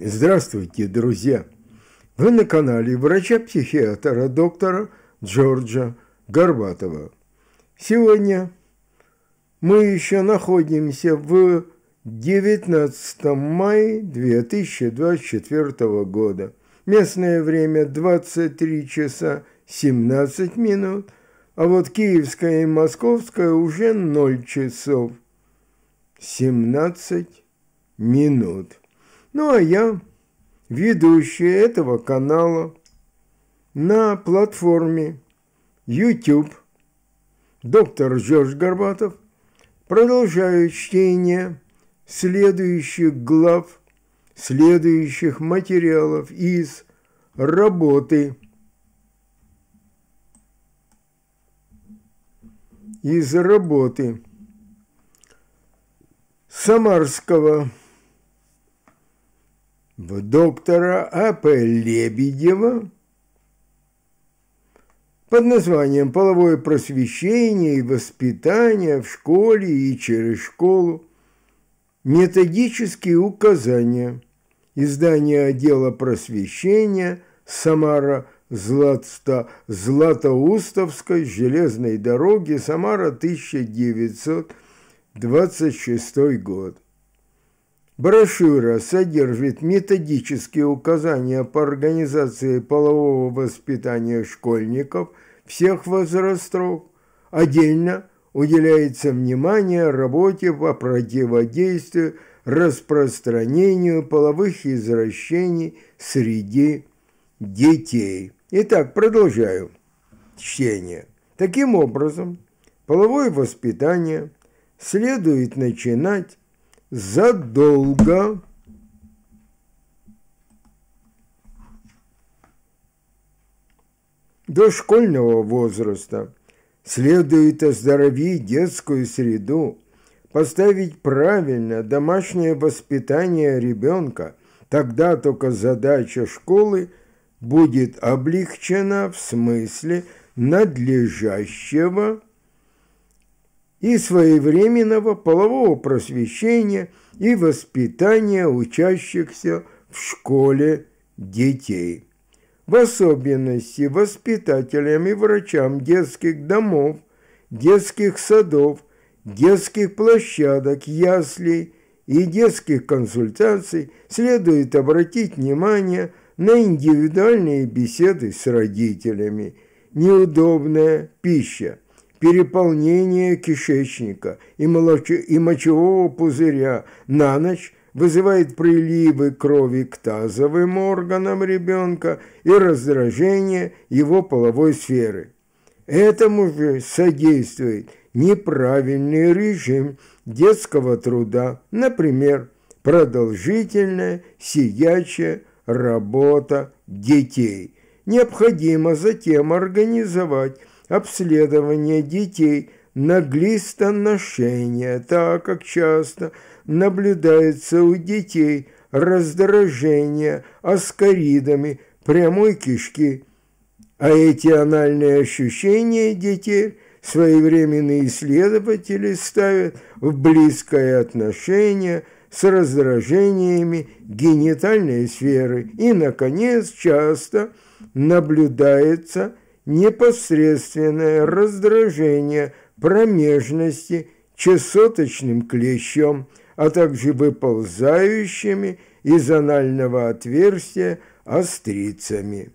Здравствуйте, друзья! Вы на канале врача-психиатра доктора Джорджа Горбатова. Сегодня мы еще находимся в 19 мая 2024 года. Местное время 23 часа 17 минут, а вот киевское и московское уже 0 часов 17 минут. Ну а я, ведущий этого канала, на платформе YouTube, доктор Жорж Горбатов, продолжаю чтение следующих глав, следующих материалов из работы. Из работы Самарского в доктора А.П. Лебедева под названием «Половое просвещение и воспитание в школе и через школу. Методические указания». Издание отдела просвещения «Самара Златста, Златоустовской железной дороги Самара 1926 год. Брошюра содержит методические указания по организации полового воспитания школьников всех возрастов. Отдельно уделяется внимание работе по противодействию распространению половых извращений среди детей. Итак, продолжаю чтение. Таким образом, половое воспитание следует начинать задолго до школьного возраста следует оздоровить детскую среду, поставить правильно домашнее воспитание ребенка, тогда только задача школы будет облегчена в смысле надлежащего и своевременного полового просвещения и воспитания учащихся в школе детей. В особенности воспитателям и врачам детских домов, детских садов, детских площадок, яслей и детских консультаций следует обратить внимание на индивидуальные беседы с родителями, неудобная пища – переполнение кишечника и, мочевого пузыря на ночь вызывает приливы крови к тазовым органам ребенка и раздражение его половой сферы. Этому же содействует неправильный режим детского труда, например, продолжительная сиячая работа детей. Необходимо затем организовать обследование детей на глистоношение, так как часто наблюдается у детей раздражение аскоридами прямой кишки, а эти анальные ощущения детей своевременные исследователи ставят в близкое отношение с раздражениями генитальной сферы и, наконец, часто наблюдается – непосредственное раздражение промежности чесоточным клещом, а также выползающими из анального отверстия острицами.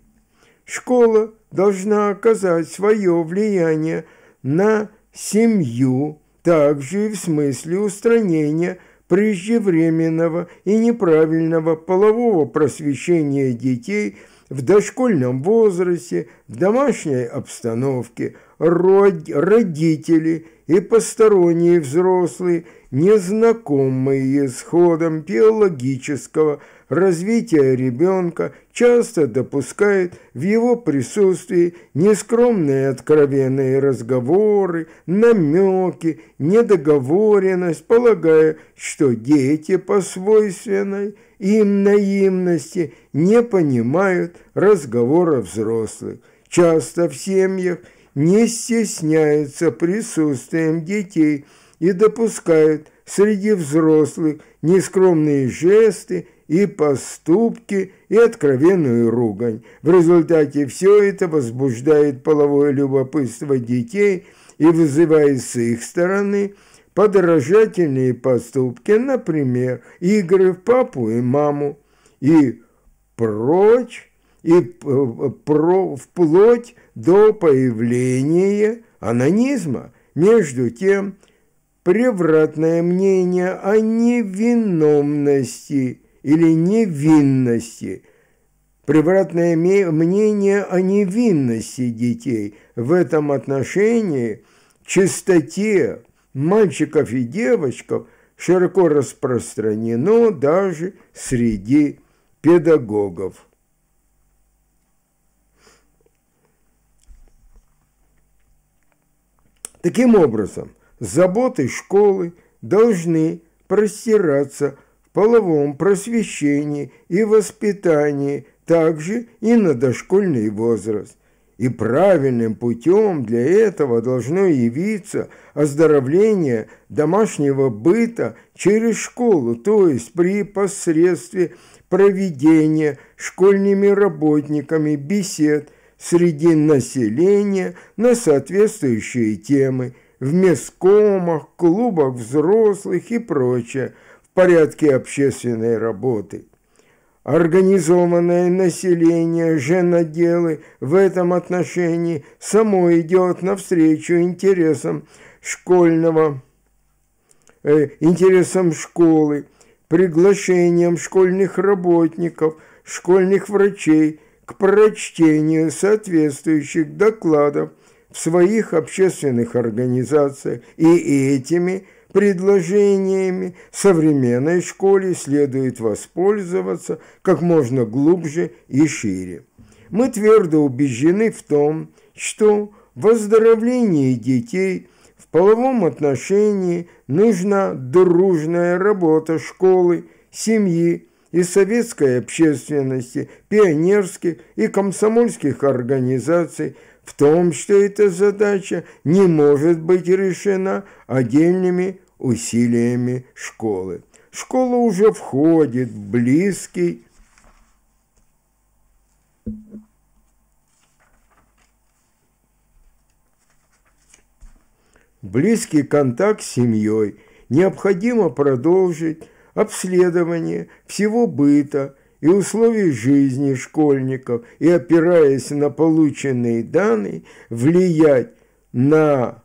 Школа должна оказать свое влияние на семью, также и в смысле устранения преждевременного и неправильного полового просвещения детей – в дошкольном возрасте, в домашней обстановке, род, родители и посторонние взрослые, незнакомые с ходом биологического Развитие ребенка часто допускает в его присутствии нескромные откровенные разговоры, намеки, недоговоренность, полагая, что дети по свойственной им наивности не понимают разговора взрослых. Часто в семьях не стесняются присутствием детей и допускают среди взрослых нескромные жесты и поступки, и откровенную ругань. В результате все это возбуждает половое любопытство детей и вызывает с их стороны подражательные поступки, например, игры в папу и маму, и прочь, и про, вплоть до появления анонизма. Между тем, превратное мнение о невиновности – или невинности. Превратное мнение о невинности детей в этом отношении, чистоте мальчиков и девочков широко распространено даже среди педагогов. Таким образом, заботы школы должны простираться половом просвещении и воспитании, также и на дошкольный возраст. И правильным путем для этого должно явиться оздоровление домашнего быта через школу, то есть при посредстве проведения школьными работниками бесед среди населения на соответствующие темы в мескомах, клубах взрослых и прочее – порядке общественной работы. Организованное население, женоделы в этом отношении само идет навстречу интересам школьного, э, интересам школы, приглашением школьных работников, школьных врачей к прочтению соответствующих докладов в своих общественных организациях и этими – предложениями современной школе следует воспользоваться как можно глубже и шире. Мы твердо убеждены в том, что выздоровлении детей в половом отношении нужна дружная работа школы, семьи и советской общественности, пионерских и комсомольских организаций – в том, что эта задача не может быть решена отдельными усилиями школы. Школа уже входит в близкий близкий контакт с семьей. Необходимо продолжить обследование всего быта и условий жизни школьников и, опираясь на полученные данные, влиять на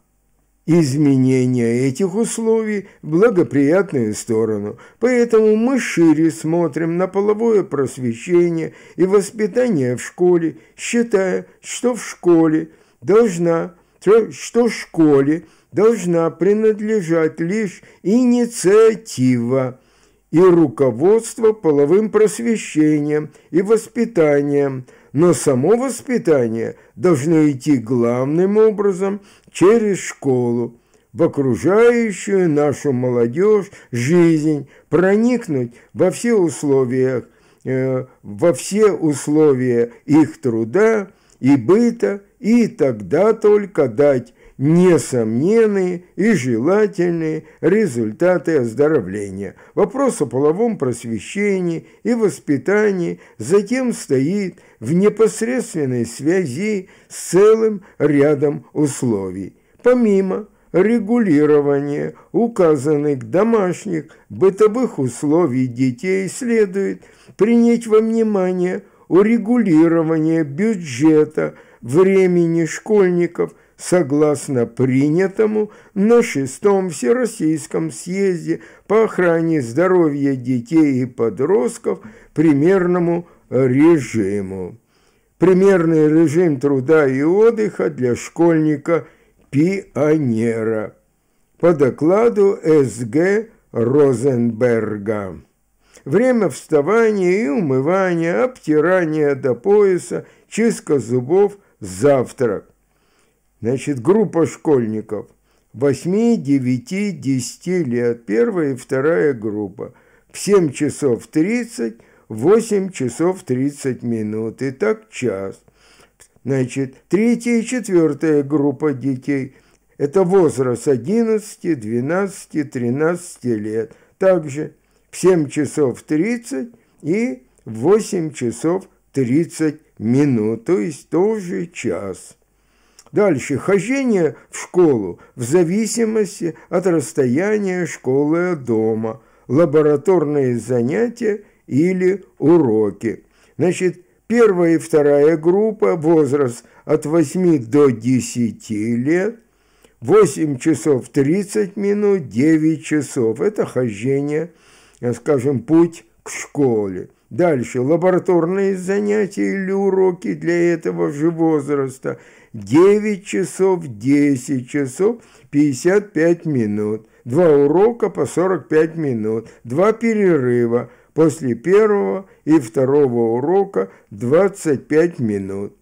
изменения этих условий в благоприятную сторону. Поэтому мы шире смотрим на половое просвещение и воспитание в школе, считая, что в школе должна, что в школе должна принадлежать лишь инициатива, и руководство половым просвещением и воспитанием, но само воспитание должно идти главным образом через школу, в окружающую нашу молодежь жизнь, проникнуть во все условия, э, во все условия их труда и быта, и тогда только дать несомненные и желательные результаты оздоровления, вопрос о половом просвещении и воспитании затем стоит в непосредственной связи с целым рядом условий, помимо регулирования указанных домашних бытовых условий детей следует принять во внимание урегулирование бюджета времени школьников – согласно принятому на шестом Всероссийском съезде по охране здоровья детей и подростков примерному режиму. Примерный режим труда и отдыха для школьника-пионера. По докладу СГ Розенберга. Время вставания и умывания, обтирания до пояса, чистка зубов, завтрак. Значит, группа школьников 8, 9, 10 лет, первая и вторая группа, в 7 часов 30, 8 часов 30 минут, и так час. Значит, третья и четвертая группа детей – это возраст 11, 12, 13 лет. Также в 7 часов 30 и в 8 часов 30 минут, то есть тоже час. Дальше хождение в школу в зависимости от расстояния школы от дома, лабораторные занятия или уроки. Значит, первая и вторая группа, возраст от 8 до 10 лет, 8 часов 30 минут, 9 часов. Это хождение, э, скажем, путь к школе. Дальше лабораторные занятия или уроки для этого же возраста 9 часов, 10 часов, 55 минут, два урока по 45 минут, два перерыва после первого и второго урока 25 минут.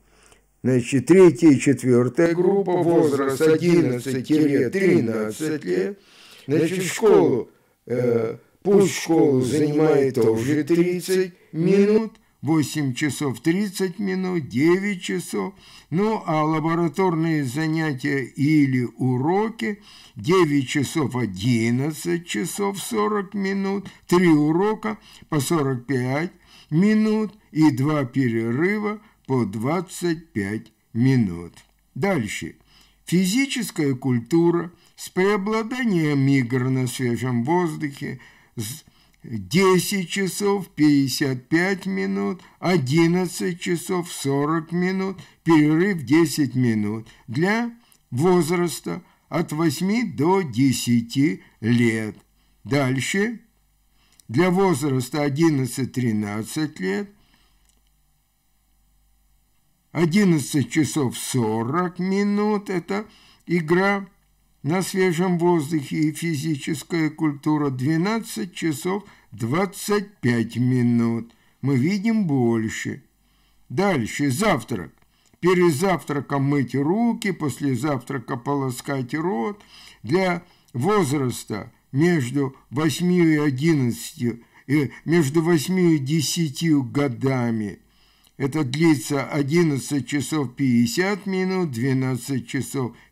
Значит, третья и четвертая группа, возраст 11-13 лет. Значит, школу, э, пусть школу занимает тоже 30 минут, 8 часов 30 минут, 9 часов. Ну, а лабораторные занятия или уроки 9 часов 11 часов 40 минут, 3 урока по 45 минут и 2 перерыва по 25 минут. Дальше. Физическая культура с преобладанием игр на свежем воздухе, 10 часов 55 минут, 11 часов 40 минут, перерыв 10 минут для возраста от 8 до 10 лет. Дальше для возраста 11-13 лет 11 часов 40 минут – это игра на свежем воздухе и физическая культура 12 часов 25 минут. Мы видим больше. Дальше завтрак. Перед завтраком мыть руки, после завтрака полоскать рот. Для возраста между 8 и 11, э, и между 8 и 10 годами – это длится 11 часов 50 минут, 12 часов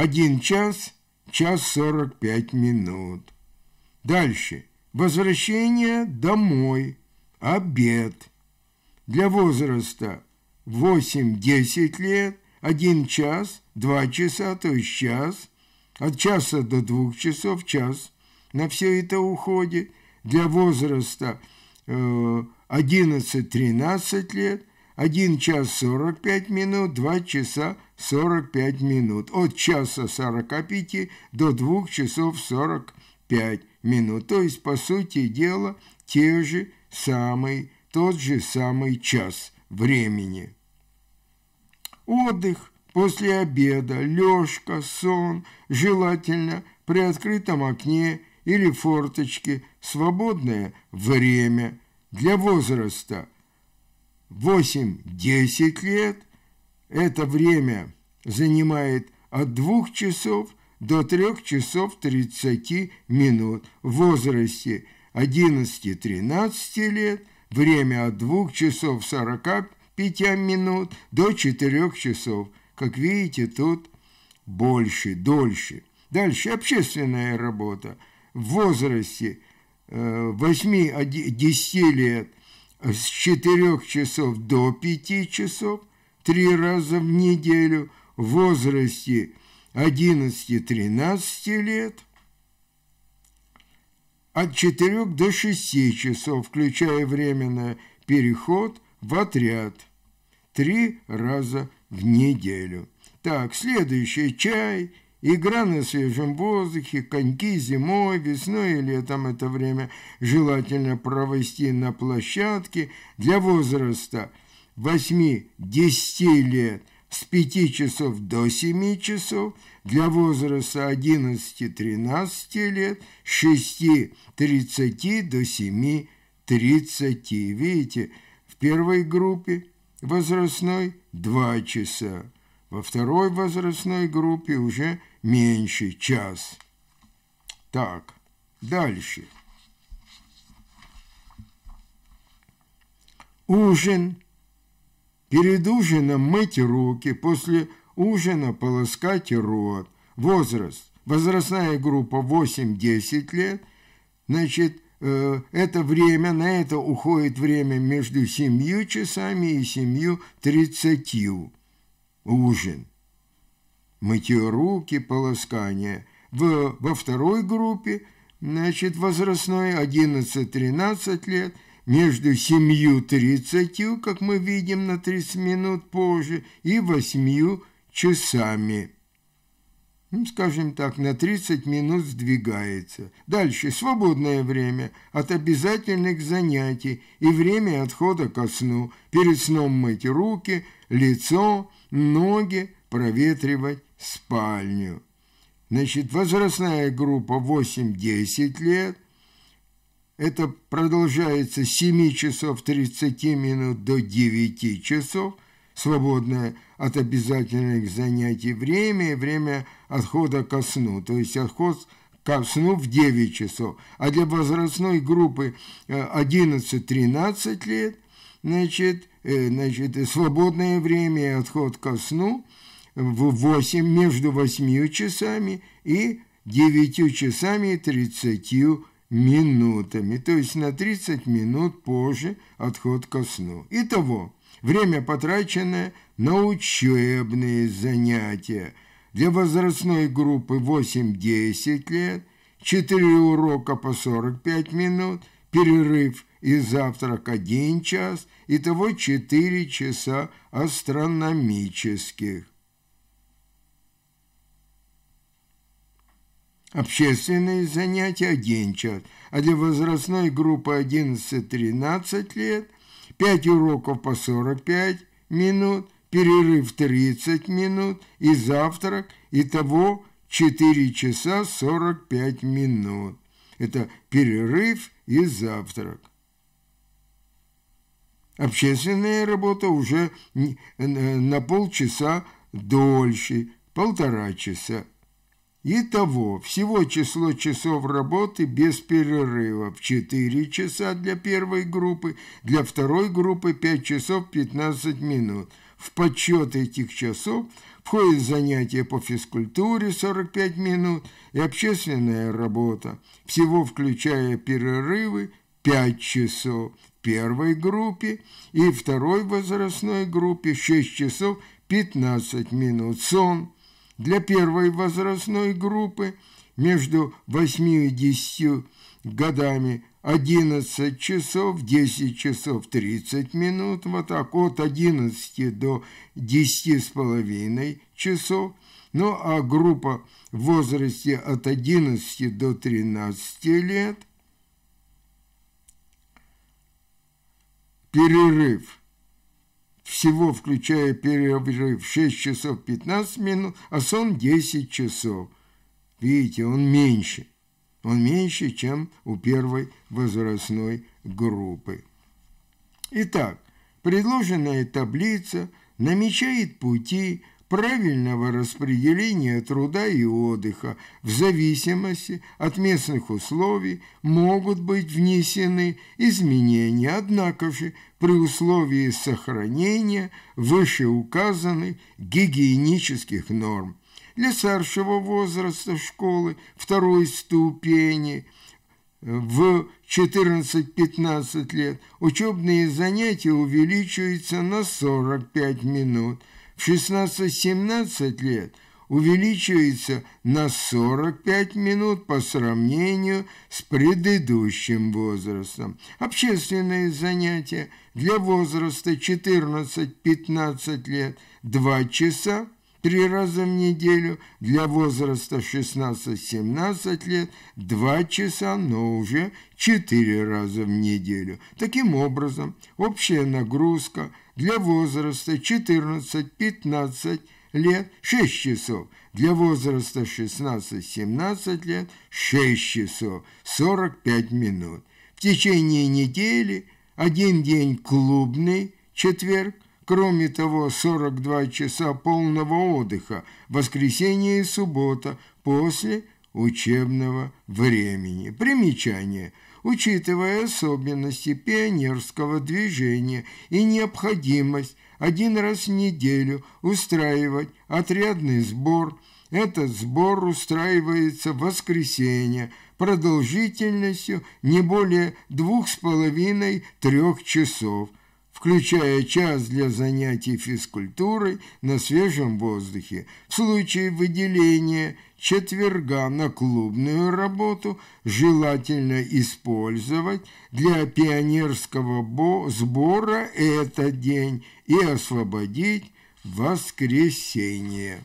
Один час, час сорок пять минут. Дальше. Возвращение домой. Обед. Для возраста 8-10 лет 1 час, 2 часа, то есть час. От часа до 2 часов час. На все это уходит. Для возраста 11-13 э, лет – 1 час 45 минут, 2 часа 45 минут. От часа 45 до 2 часов 45 минут. То есть, по сути дела, те же самый, тот же самый час времени. Отдых после обеда, лёжка, сон, желательно при открытом окне или форточке, свободное время для возраста – 8-10 лет это время занимает от 2 часов до 3 часов 30 минут. В возрасте 11-13 лет время от 2 часов 45 минут до 4 часов. Как видите, тут больше, дольше. Дальше общественная работа в возрасте 8-10 э, лет с четырех часов до пяти часов три раза в неделю в возрасте 11-13 лет, от 4 до 6 часов, включая временно переход в отряд, три раза в неделю. Так, следующее – чай – Игра на свежем воздухе, коньки зимой, весной и летом это время желательно провести на площадке для возраста 8-10 лет с 5 часов до 7 часов, для возраста 11-13 лет с 6-30 до 7-30. Видите, в первой группе возрастной 2 часа во второй возрастной группе уже меньше час. Так, дальше. Ужин. Перед ужином мыть руки, после ужина полоскать рот. Возраст. Возрастная группа 8-10 лет. Значит, э, это время, на это уходит время между семью часами и семью тридцатью ужин. Мытье руки, полоскание. В, во второй группе, значит, возрастной 11-13 лет, между семью тридцатью, как мы видим на 30 минут позже, и восьмью часами. Ну, скажем так, на 30 минут сдвигается. Дальше свободное время от обязательных занятий и время отхода ко сну. Перед сном мыть руки, лицо, ноги, проветривать спальню. Значит, возрастная группа 8-10 лет. Это продолжается с 7 часов 30 минут до 9 часов – свободное от обязательных занятий время и время отхода ко сну, то есть отход ко сну в 9 часов, а для возрастной группы 11-13 э, лет, значит, э, значит, свободное время и отход ко сну в 8, между 8 часами и 9 часами и 30 минутами, то есть на 30 минут позже отход ко сну. Итого, время потрачено на учебные занятия для возрастной группы 8-10 лет, 4 урока по 45 минут, перерыв и завтрак 1 час, итого 4 часа астрономических. Общественные занятия 1 час, а для возрастной группы 11-13 лет – 5 уроков по 45 минут, перерыв 30 минут и завтрак, итого 4 часа 45 минут. Это перерыв и завтрак. Общественная работа уже э, на полчаса дольше, полтора часа. Итого, всего число часов работы без перерывов 4 часа для первой группы, для второй группы 5 часов 15 минут. В подсчет этих часов входят занятия по физкультуре 45 минут и общественная работа, всего включая перерывы 5 часов первой группе и второй возрастной группе 6 часов 15 минут сон – для первой возрастной группы между 8 и 10 годами 11 часов, 10 часов 30 минут, вот так, от 11 до 10 с половиной часов, ну а группа в возрасте от 11 до 13 лет, перерыв всего включая перерыв 6 часов 15 минут, а сон 10 часов. Видите, он меньше. Он меньше, чем у первой возрастной группы. Итак, предложенная таблица намечает пути, правильного распределения труда и отдыха в зависимости от местных условий могут быть внесены изменения, однако же при условии сохранения вышеуказанных гигиенических норм. Для старшего возраста школы второй ступени – в 14-15 лет учебные занятия увеличиваются на 45 минут – в 16-17 лет увеличивается на 45 минут по сравнению с предыдущим возрастом. Общественные занятия для возраста 14-15 лет 2 часа три раза в неделю, для возраста 16-17 лет два часа, но уже четыре раза в неделю. Таким образом, общая нагрузка для возраста 14-15 лет 6 часов, для возраста 16-17 лет 6 часов 45 минут. В течение недели один день клубный, четверг, Кроме того, 42 часа полного отдыха, воскресенье и суббота после учебного времени. Примечание. Учитывая особенности пионерского движения и необходимость один раз в неделю устраивать отрядный сбор, этот сбор устраивается в воскресенье продолжительностью не более двух с половиной-трех часов включая час для занятий физкультурой на свежем воздухе, в случае выделения четверга на клубную работу желательно использовать для пионерского сбора этот день и освободить воскресенье.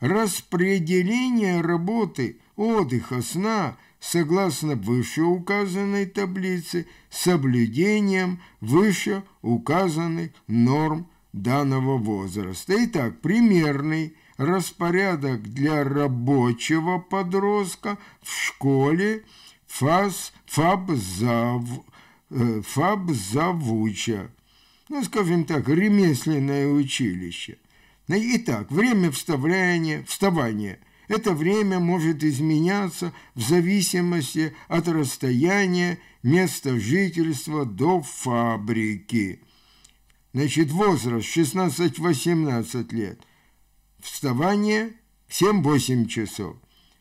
Распределение работы, отдыха, сна – согласно вышеуказанной таблице соблюдением вышеуказанных норм данного возраста. Итак, примерный распорядок для рабочего подростка в школе фаз, фабзав, э, фабзавуча. Ну, скажем так, ремесленное училище. Итак, время вставления, вставания – это время может изменяться в зависимости от расстояния, места жительства до фабрики. Значит, возраст 16-18 лет. Вставание 7-8 часов.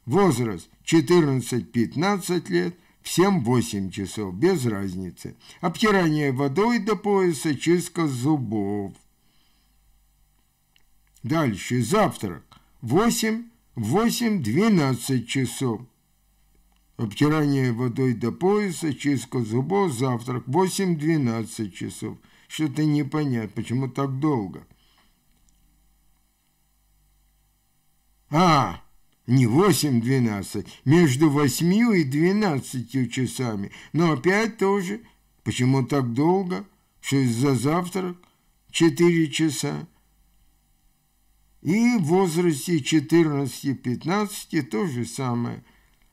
Возраст 14-15 лет – всем 7-8 часов, без разницы. Обтирание водой до пояса, чистка зубов. Дальше, завтрак. 8 в 8-12 часов. Обтирание водой до пояса, чистка зубов, завтрак 8-12 часов. Что-то непонятно, почему так долго. А, не 8-12, между 8 и 12 часами. Но опять тоже, почему так долго, что из-за завтрак 4 часа. И в возрасте 14-15 то же самое,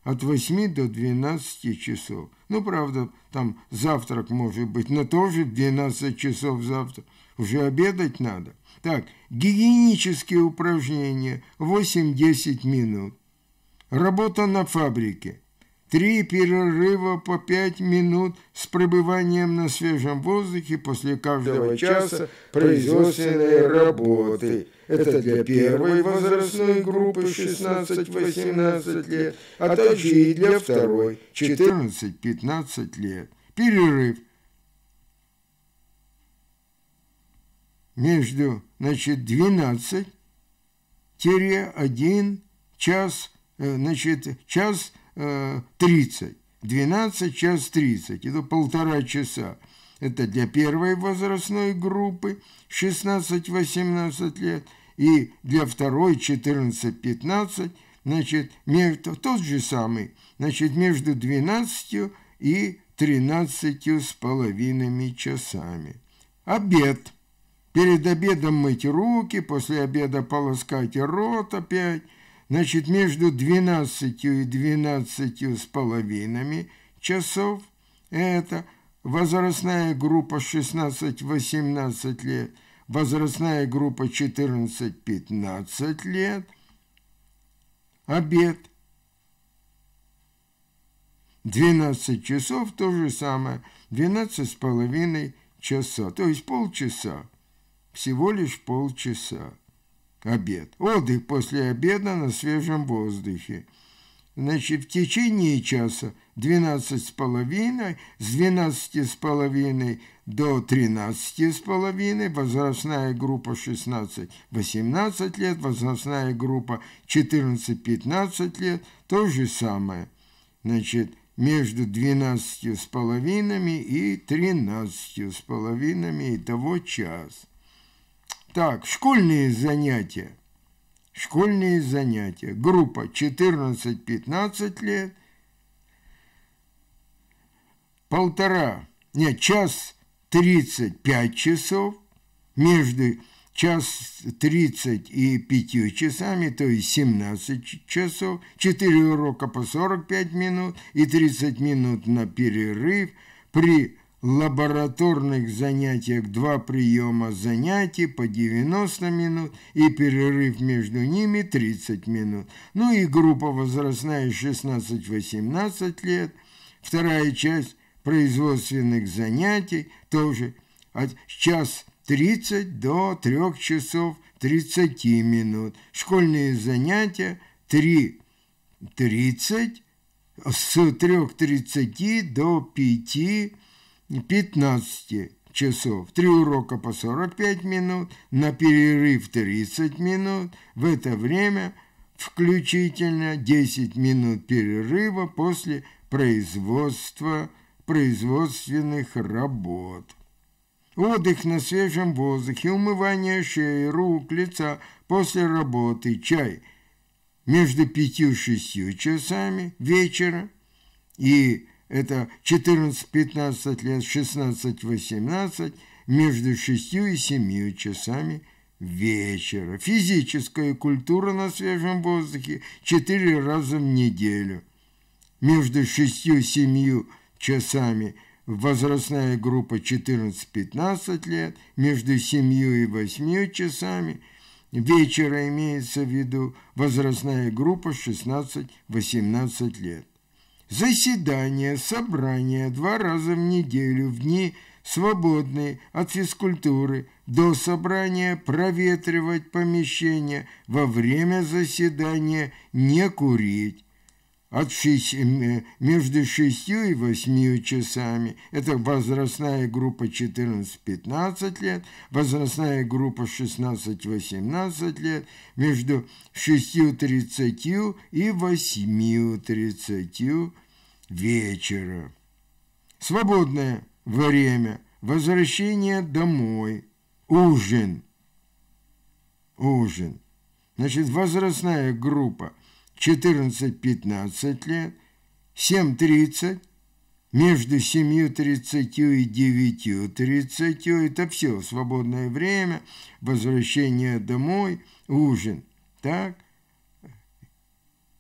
от 8 до 12 часов. Ну, правда, там завтрак может быть, но тоже в 12 часов завтра. Уже обедать надо. Так, гигиенические упражнения 8-10 минут. Работа на фабрике – три перерыва по пять минут с пребыванием на свежем воздухе после каждого часа производственной работы. Это для первой возрастной группы 16-18 лет, а, а также и для второй 14-15 лет. Перерыв. Между, значит, 12-1 час, э, значит, час 30. 12 час 30. Это полтора часа. Это для первой возрастной группы 16-18 лет и для второй 14-15, значит, между, тот же самый, значит, между 12 и 13 с половиной часами. Обед. Перед обедом мыть руки, после обеда полоскать рот опять – Значит, между 12 и 12 с половинами часов, это возрастная группа 16-18 лет, возрастная группа 14-15 лет, обед. 12 часов то же самое, 12 с половиной часа, то есть полчаса, всего лишь полчаса обед. Отдых после обеда на свежем воздухе. Значит, в течение часа 12 с половиной, с с половиной до 13 с половиной, возрастная группа 16-18 лет, возрастная группа 14-15 лет, то же самое. Значит, между 12 с половинами и 13 с половинами, и того час. Так, школьные занятия. Школьные занятия. Группа 14-15 лет. Полтора, нет, час 35 часов. Между час 30 и 5 часами, то есть 17 часов, 4 урока по 45 минут и 30 минут на перерыв при лабораторных занятиях два приема занятий по 90 минут и перерыв между ними 30 минут. Ну и группа возрастная 16-18 лет. Вторая часть производственных занятий тоже от час 30 до 3 часов 30 минут. Школьные занятия 3 30 с 3.30 до 5 15 часов, три урока по 45 минут, на перерыв 30 минут. В это время включительно 10 минут перерыва после производства производственных работ. Отдых на свежем воздухе, умывание шеи, рук, лица после работы, чай между пятью-шестью часами вечера и это 14-15 лет, 16-18, между 6 и 7 часами вечера. Физическая культура на свежем воздухе 4 раза в неделю. Между 6 и 7 часами возрастная группа 14-15 лет, между 7 и 8 часами вечера имеется в виду возрастная группа 16-18 лет. Заседания, собрания два раза в неделю, в дни свободные от физкультуры, до собрания проветривать помещение, во время заседания не курить от шести, э, между шестью и восьмью часами. Это возрастная группа 14-15 лет, возрастная группа 16-18 лет, между шестью тридцатью и восьмью тридцатью вечера. Свободное время, возвращение домой, ужин. Ужин. Значит, возрастная группа – 14-15 лет, 7-30, между 7.30 и 9.30 это все свободное время, возвращение домой, ужин. Так?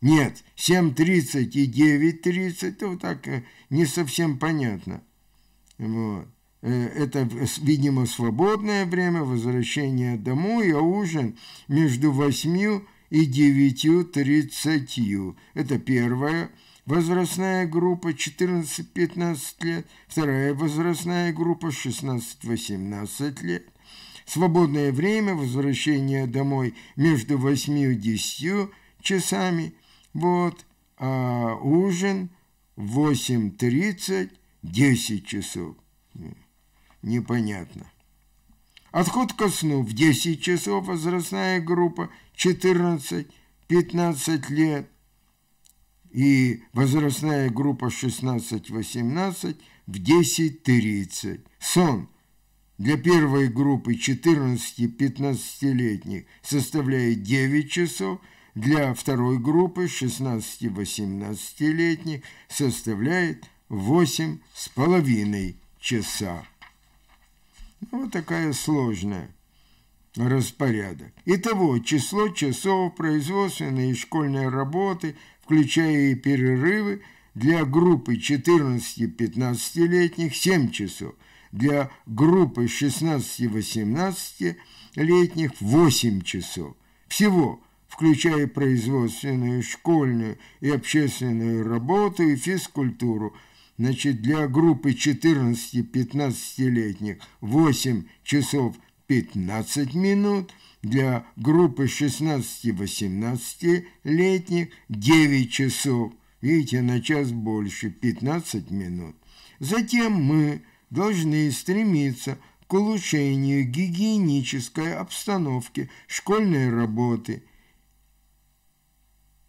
Нет, 7.30 и 9.30, то вот так э, не совсем понятно. Вот. Э, это, э, видимо, свободное время, возвращение домой, а ужин между 8 и девятью тридцатью Это первая возрастная группа 14-15 лет, вторая возрастная группа 16-18 лет. Свободное время возвращения домой между 8 и 10 часами, вот, а ужин 8.30-10 часов. Хм, непонятно. Отход ко сну в 10 часов возрастная группа 14-15 лет и возрастная группа 16-18 в 10-30. Сон для первой группы 14-15-летних составляет 9 часов, для второй группы 16-18-летних составляет 8,5 часа. Ну, вот такая сложная распорядок. Итого, число часов производственной и школьной работы, включая и перерывы, для группы 14-15-летних 7 часов, для группы 16-18-летних 8 часов. Всего, включая производственную, школьную и общественную работу и физкультуру, значит, для группы 14-15-летних 8 часов – 15 минут, для группы 16-18-летних 9 часов, видите, на час больше, 15 минут. Затем мы должны стремиться к улучшению гигиенической обстановки школьной работы,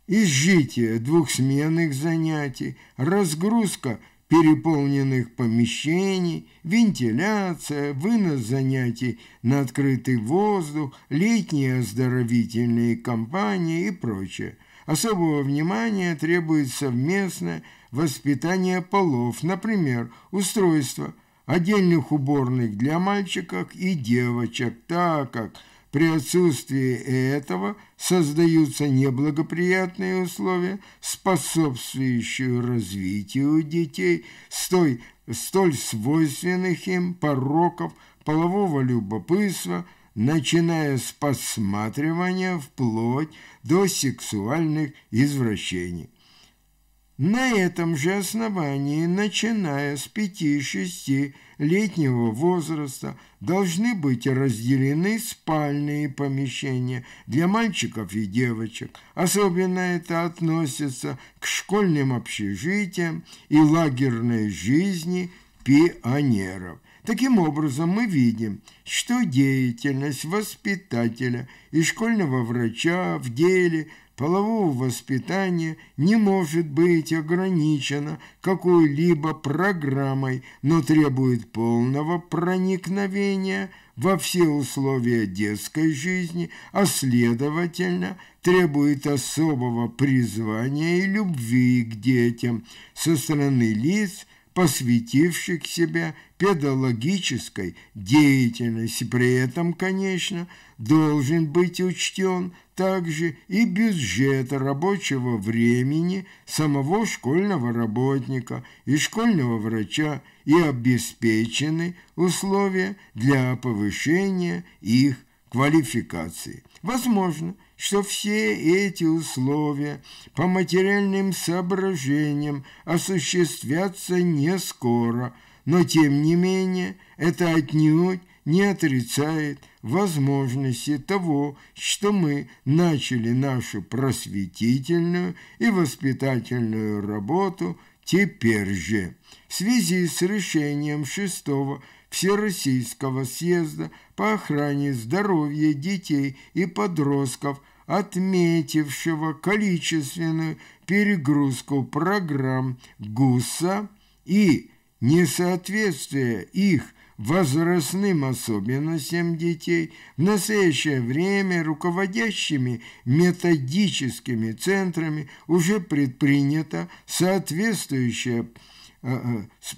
изжитие двухсменных занятий, разгрузка – переполненных помещений, вентиляция, вынос занятий на открытый воздух, летние оздоровительные кампании и прочее. Особого внимания требует совместное воспитание полов, например, устройство отдельных уборных для мальчиков и девочек, так как – при отсутствии этого создаются неблагоприятные условия, способствующие развитию детей столь, столь свойственных им пороков полового любопытства, начиная с подсматривания вплоть до сексуальных извращений. На этом же основании, начиная с 5-6-летнего возраста, должны быть разделены спальные помещения для мальчиков и девочек. Особенно это относится к школьным общежитиям и лагерной жизни пионеров. Таким образом, мы видим, что деятельность воспитателя и школьного врача в деле – полового воспитания не может быть ограничено какой-либо программой, но требует полного проникновения во все условия детской жизни, а следовательно требует особого призвания и любви к детям со стороны лиц, посвятивших себя педагогической деятельности. При этом, конечно, должен быть учтен также и бюджет рабочего времени самого школьного работника и школьного врача и обеспечены условия для повышения их квалификации. Возможно, что все эти условия по материальным соображениям осуществятся не скоро, но тем не менее это отнюдь не отрицает возможности того, что мы начали нашу просветительную и воспитательную работу теперь же. В связи с решением шестого – Всероссийского съезда по охране здоровья детей и подростков, отметившего количественную перегрузку программ ГУСа и несоответствие их возрастным особенностям детей, в настоящее время руководящими методическими центрами уже предпринято соответствующее а,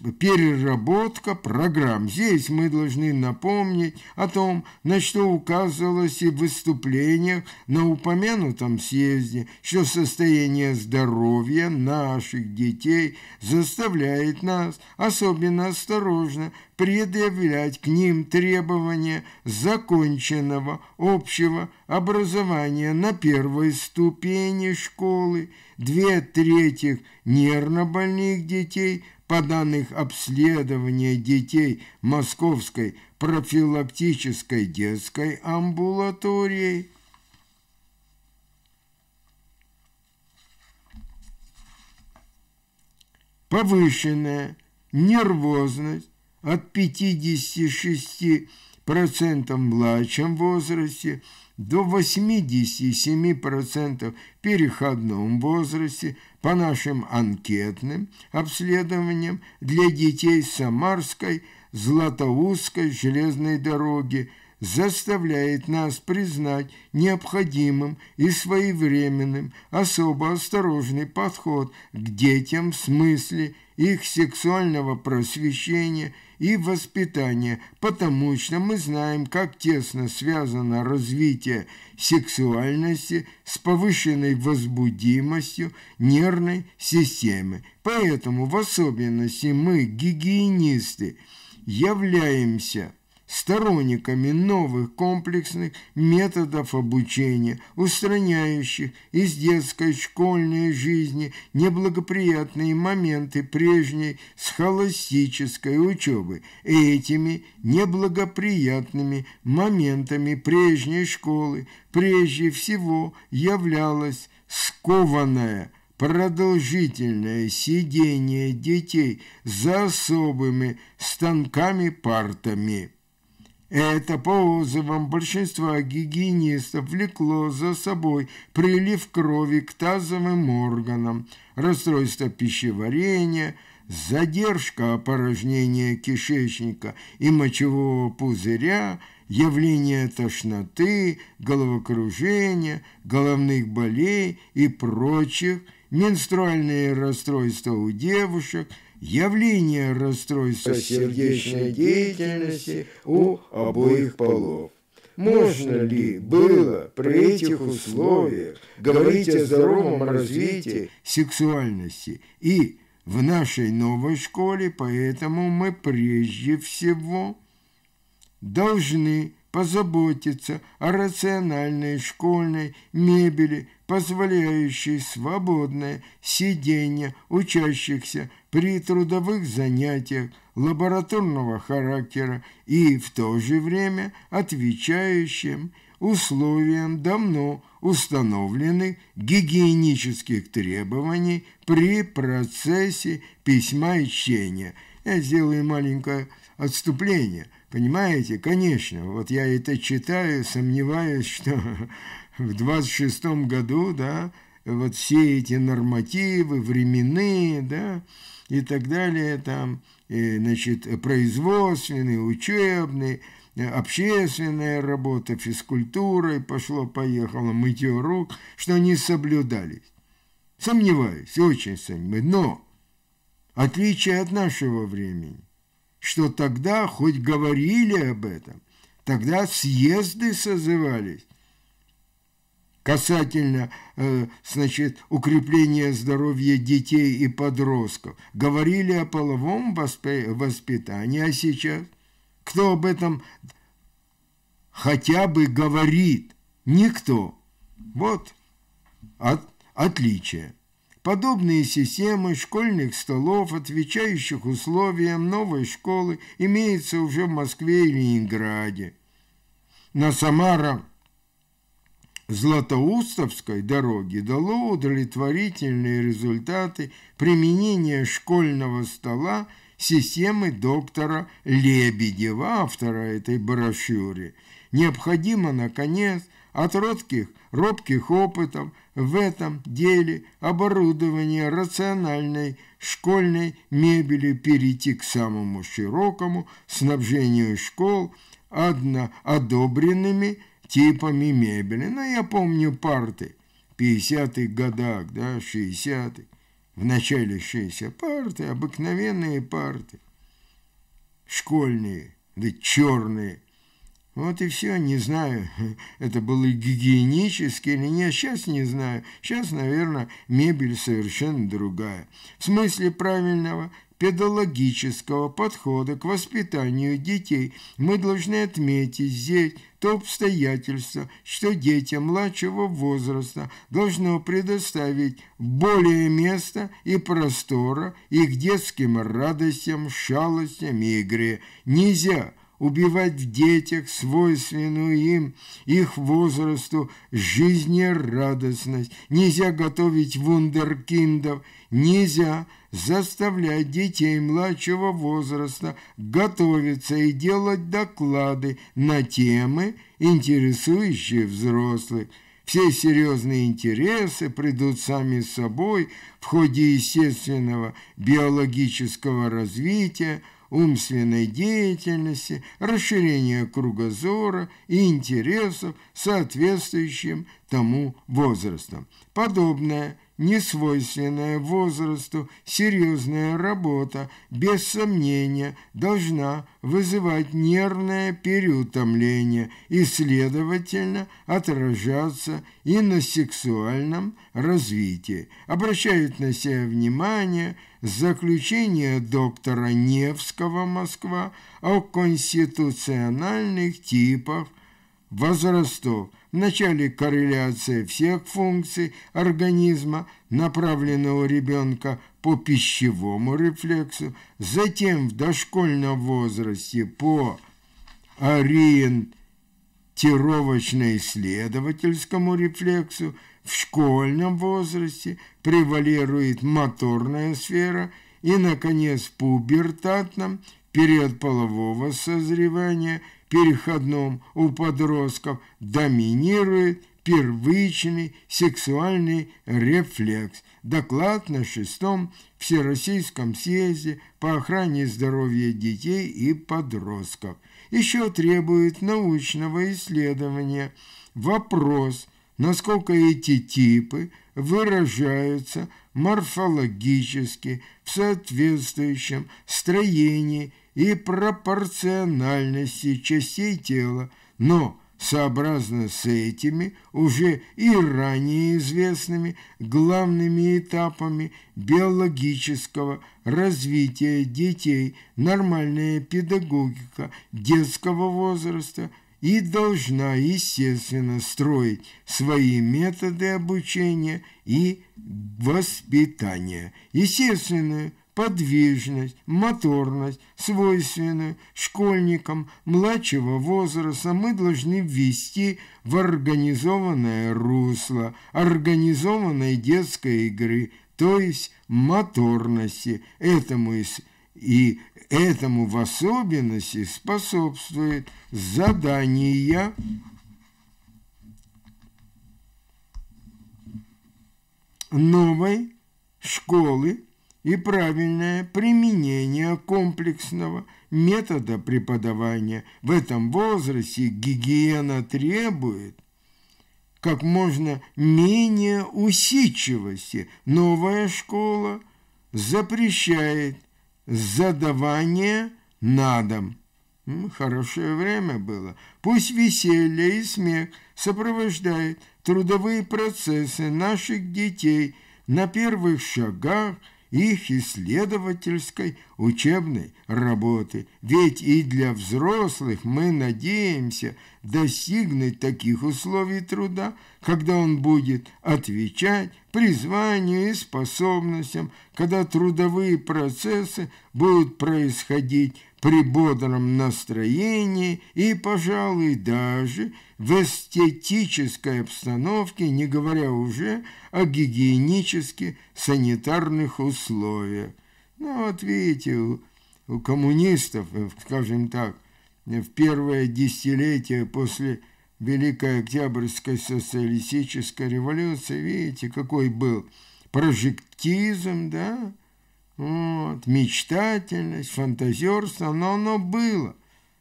а, переработка программ. Здесь мы должны напомнить о том, на что указывалось и в выступлениях на упомянутом съезде, что состояние здоровья наших детей заставляет нас особенно осторожно предъявлять к ним требования законченного общего образования на первой ступени школы, две трети нервнобольных детей по данных обследования детей Московской профилактической детской амбулатории. Повышенная нервозность от 56% в младшем возрасте до 87% в переходном возрасте по нашим анкетным обследованиям для детей Самарской, Златоустской железной дороги заставляет нас признать необходимым и своевременным особо осторожный подход к детям в смысле их сексуального просвещения – и воспитание, потому что мы знаем, как тесно связано развитие сексуальности с повышенной возбудимостью нервной системы. Поэтому в особенности мы, гигиенисты, являемся – сторонниками новых комплексных методов обучения, устраняющих из детской школьной жизни неблагоприятные моменты прежней схоластической учебы. Этими неблагоприятными моментами прежней школы прежде всего являлась скованная продолжительное сидение детей за особыми станками-партами. Это по отзывам большинства гигиенистов влекло за собой прилив крови к тазовым органам, расстройство пищеварения, задержка опорожнения кишечника и мочевого пузыря, явление тошноты, головокружения, головных болей и прочих, менструальные расстройства у девушек – явление расстройства сердечной деятельности у обоих полов. Можно ли было при этих условиях говорить о здоровом развитии сексуальности и в нашей новой школе, поэтому мы прежде всего должны позаботиться о рациональной школьной мебели, позволяющей свободное сидение учащихся при трудовых занятиях лабораторного характера и в то же время отвечающим условиям давно установленных гигиенических требований при процессе письма и чтения. Я сделаю маленькое отступление – Понимаете? Конечно. Вот я это читаю, сомневаюсь, что в 26-м году, да, вот все эти нормативы, временные, да, и так далее, там, и, э, значит, производственные, учебные, э, общественная работа, физкультура, и пошло-поехало, мытье рук, что не соблюдались. Сомневаюсь, очень сомневаюсь, но отличие от нашего времени, что тогда хоть говорили об этом, тогда съезды созывались касательно э, значит, укрепления здоровья детей и подростков. Говорили о половом воспитании, а сейчас кто об этом хотя бы говорит? Никто. Вот от, отличие. Подобные системы школьных столов, отвечающих условиям новой школы, имеются уже в Москве и Ленинграде. На Самара Златоустовской дороге дало удовлетворительные результаты применения школьного стола системы доктора Лебедева, автора этой брошюры. Необходимо, наконец, от робких, робких опытов в этом деле оборудование рациональной школьной мебели перейти к самому широкому снабжению школ одноодобренными типами мебели. Но ну, я помню парты 50-х годах, да, 60-х, в начале 60 парты, обыкновенные парты, школьные, да черные – вот и все, не знаю, это было гигиенически или нет, сейчас не знаю. Сейчас, наверное, мебель совершенно другая. В смысле правильного педагогического подхода к воспитанию детей мы должны отметить здесь то обстоятельство, что детям младшего возраста должно предоставить более места и простора их детским радостям, шалостям и игре. Нельзя – убивать в детях свойственную им, их возрасту, жизнерадостность. Нельзя готовить вундеркиндов, нельзя заставлять детей младшего возраста готовиться и делать доклады на темы, интересующие взрослых. Все серьезные интересы придут сами собой в ходе естественного биологического развития – умственной деятельности, расширения кругозора и интересов, соответствующим тому возрастом. Подобное несвойственная возрасту серьезная работа, без сомнения, должна вызывать нервное переутомление и, следовательно, отражаться и на сексуальном развитии, обращают на себя внимание – заключение доктора Невского Москва о конституциональных типах возрастов, начале корреляции всех функций организма, направленного ребенка по пищевому рефлексу, затем в дошкольном возрасте по ориентировочно-исследовательскому рефлексу – в школьном возрасте превалирует моторная сфера и, наконец, в пубертатном, период полового созревания, переходном у подростков доминирует первичный сексуальный рефлекс. Доклад на шестом Всероссийском съезде по охране здоровья детей и подростков. Еще требует научного исследования вопрос насколько эти типы выражаются морфологически в соответствующем строении и пропорциональности частей тела, но сообразно с этими уже и ранее известными главными этапами биологического развития детей нормальная педагогика детского возраста – и должна, естественно, строить свои методы обучения и воспитания. естественную подвижность, моторность, свойственную школьникам младшего возраста, мы должны ввести в организованное русло, организованной детской игры, то есть моторности. Этому и Этому в особенности способствует задание новой школы и правильное применение комплексного метода преподавания. В этом возрасте гигиена требует как можно менее усидчивости. Новая школа запрещает – задавание на дом. Хорошее время было. Пусть веселье и смех сопровождают трудовые процессы наших детей на первых шагах – их исследовательской учебной работы. Ведь и для взрослых мы надеемся достигнуть таких условий труда, когда он будет отвечать призванию и способностям, когда трудовые процессы будут происходить при бодром настроении и, пожалуй, даже в эстетической обстановке, не говоря уже о гигиенически санитарных условиях. Ну, вот видите, у, у коммунистов, э, скажем так, в первое десятилетие после Великой Октябрьской социалистической революции, видите, какой был прожектизм, да, вот, мечтательность, фантазерство, но оно было.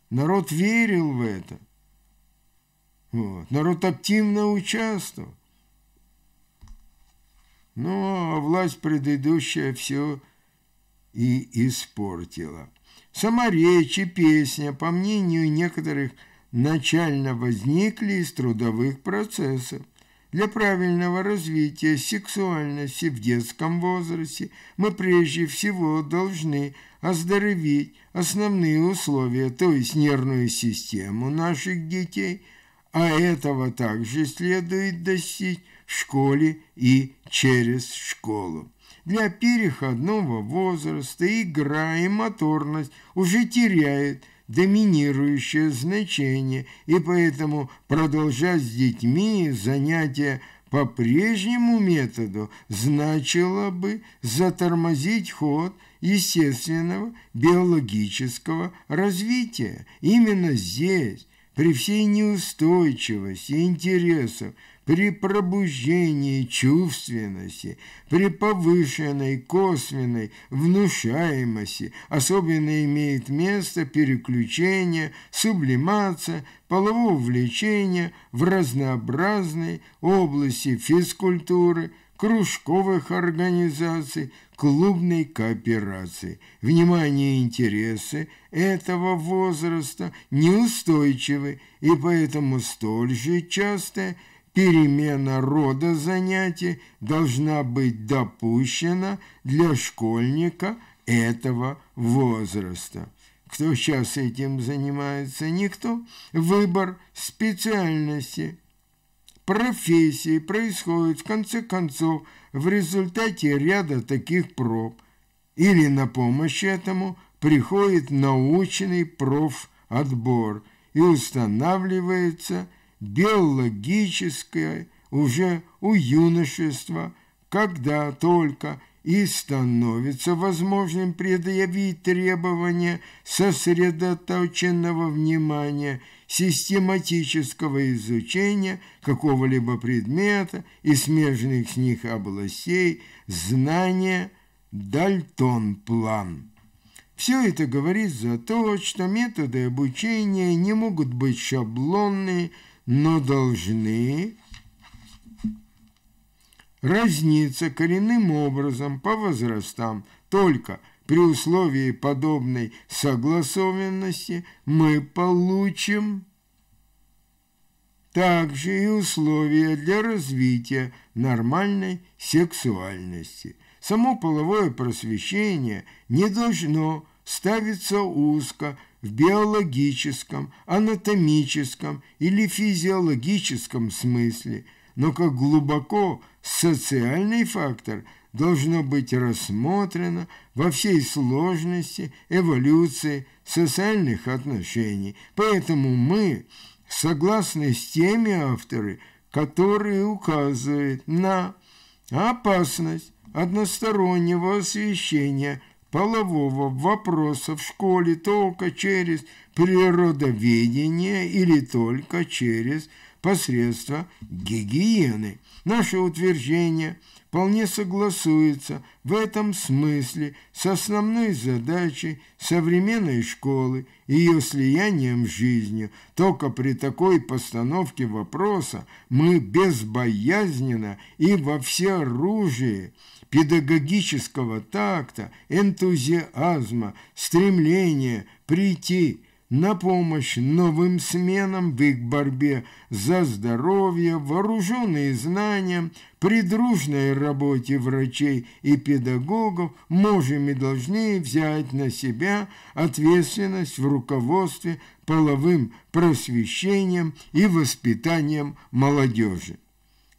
Народ верил в это. Вот, народ активно участвовал. Но ну, а власть предыдущая все и испортила. Сама речь и песня, по мнению некоторых, начально возникли из трудовых процессов – для правильного развития сексуальности в детском возрасте мы прежде всего должны оздоровить основные условия, то есть нервную систему наших детей, а этого также следует достичь в школе и через школу. Для переходного возраста игра и моторность уже теряют – доминирующее значение, и поэтому продолжать с детьми занятия по прежнему методу значило бы затормозить ход естественного биологического развития. Именно здесь, при всей неустойчивости интересов, при пробуждении чувственности, при повышенной косвенной внушаемости особенно имеет место переключение, сублимация, полового влечения в разнообразной области физкультуры, кружковых организаций, клубной кооперации. Внимание и интересы этого возраста неустойчивы и поэтому столь же частое – перемена рода занятий должна быть допущена для школьника этого возраста. Кто сейчас этим занимается? Никто. Выбор специальности, профессии происходит в конце концов в результате ряда таких проб. Или на помощь этому приходит научный профотбор и устанавливается – биологическое уже у юношества, когда только и становится возможным предъявить требования сосредоточенного внимания, систематического изучения какого-либо предмета и смежных с них областей, знания Дальтон-план. Все это говорит за то, что методы обучения не могут быть шаблонные, но должны разниться коренным образом по возрастам. Только при условии подобной согласованности мы получим также и условия для развития нормальной сексуальности. Само половое просвещение не должно ставиться узко – в биологическом, анатомическом или физиологическом смысле, но как глубоко социальный фактор должно быть рассмотрено во всей сложности эволюции социальных отношений. Поэтому мы согласны с теми авторы, которые указывают на опасность одностороннего освещения – полового вопроса в школе только через природоведение или только через посредство гигиены. Наше утверждение вполне согласуется в этом смысле с основной задачей современной школы и ее слиянием с жизнью. Только при такой постановке вопроса мы безбоязненно и во всеоружии оружие педагогического такта, энтузиазма, стремления прийти на помощь новым сменам в их борьбе за здоровье, вооруженные знанием, при дружной работе врачей и педагогов можем и должны взять на себя ответственность в руководстве половым просвещением и воспитанием молодежи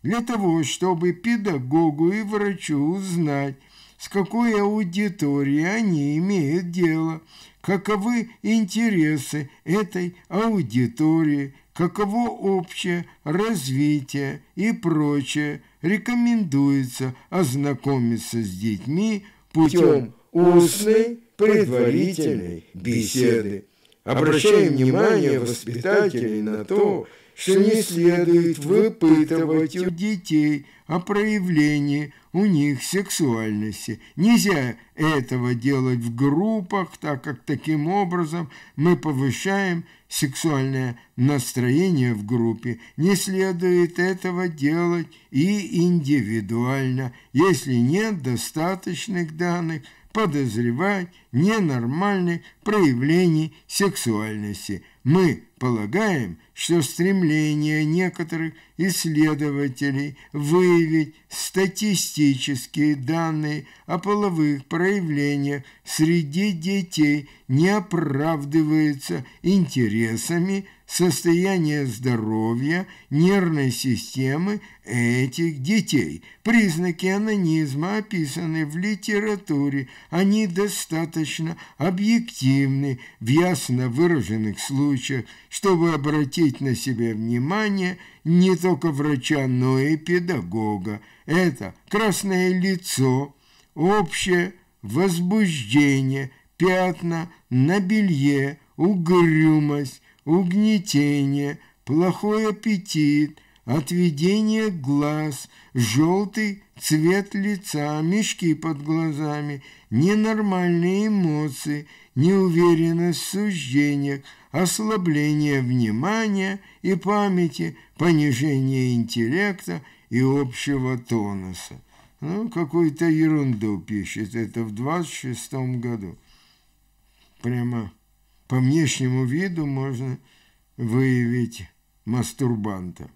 для того, чтобы педагогу и врачу узнать, с какой аудиторией они имеют дело, каковы интересы этой аудитории, каково общее развитие и прочее, рекомендуется ознакомиться с детьми путем устной предварительной беседы. Обращаем внимание воспитателей на то, что не следует выпытывать у детей о проявлении у них сексуальности. Нельзя этого делать в группах, так как таким образом мы повышаем сексуальное настроение в группе. Не следует этого делать и индивидуально, если нет достаточных данных, подозревать ненормальных проявлений сексуальности – мы полагаем, что стремление некоторых исследователей выявить статистические данные о половых проявлениях среди детей не оправдывается интересами состояние здоровья нервной системы этих детей. Признаки анонизма описаны в литературе, они достаточно объективны в ясно выраженных случаях, чтобы обратить на себя внимание не только врача, но и педагога. Это красное лицо, общее возбуждение, пятна на белье, угрюмость, угнетение, плохой аппетит, отведение глаз, желтый цвет лица, мешки под глазами, ненормальные эмоции, неуверенность в суждениях, ослабление внимания и памяти, понижение интеллекта и общего тонуса. Ну, какую-то ерунду пишет это в 26 году. Прямо по внешнему виду можно выявить мастурбанта.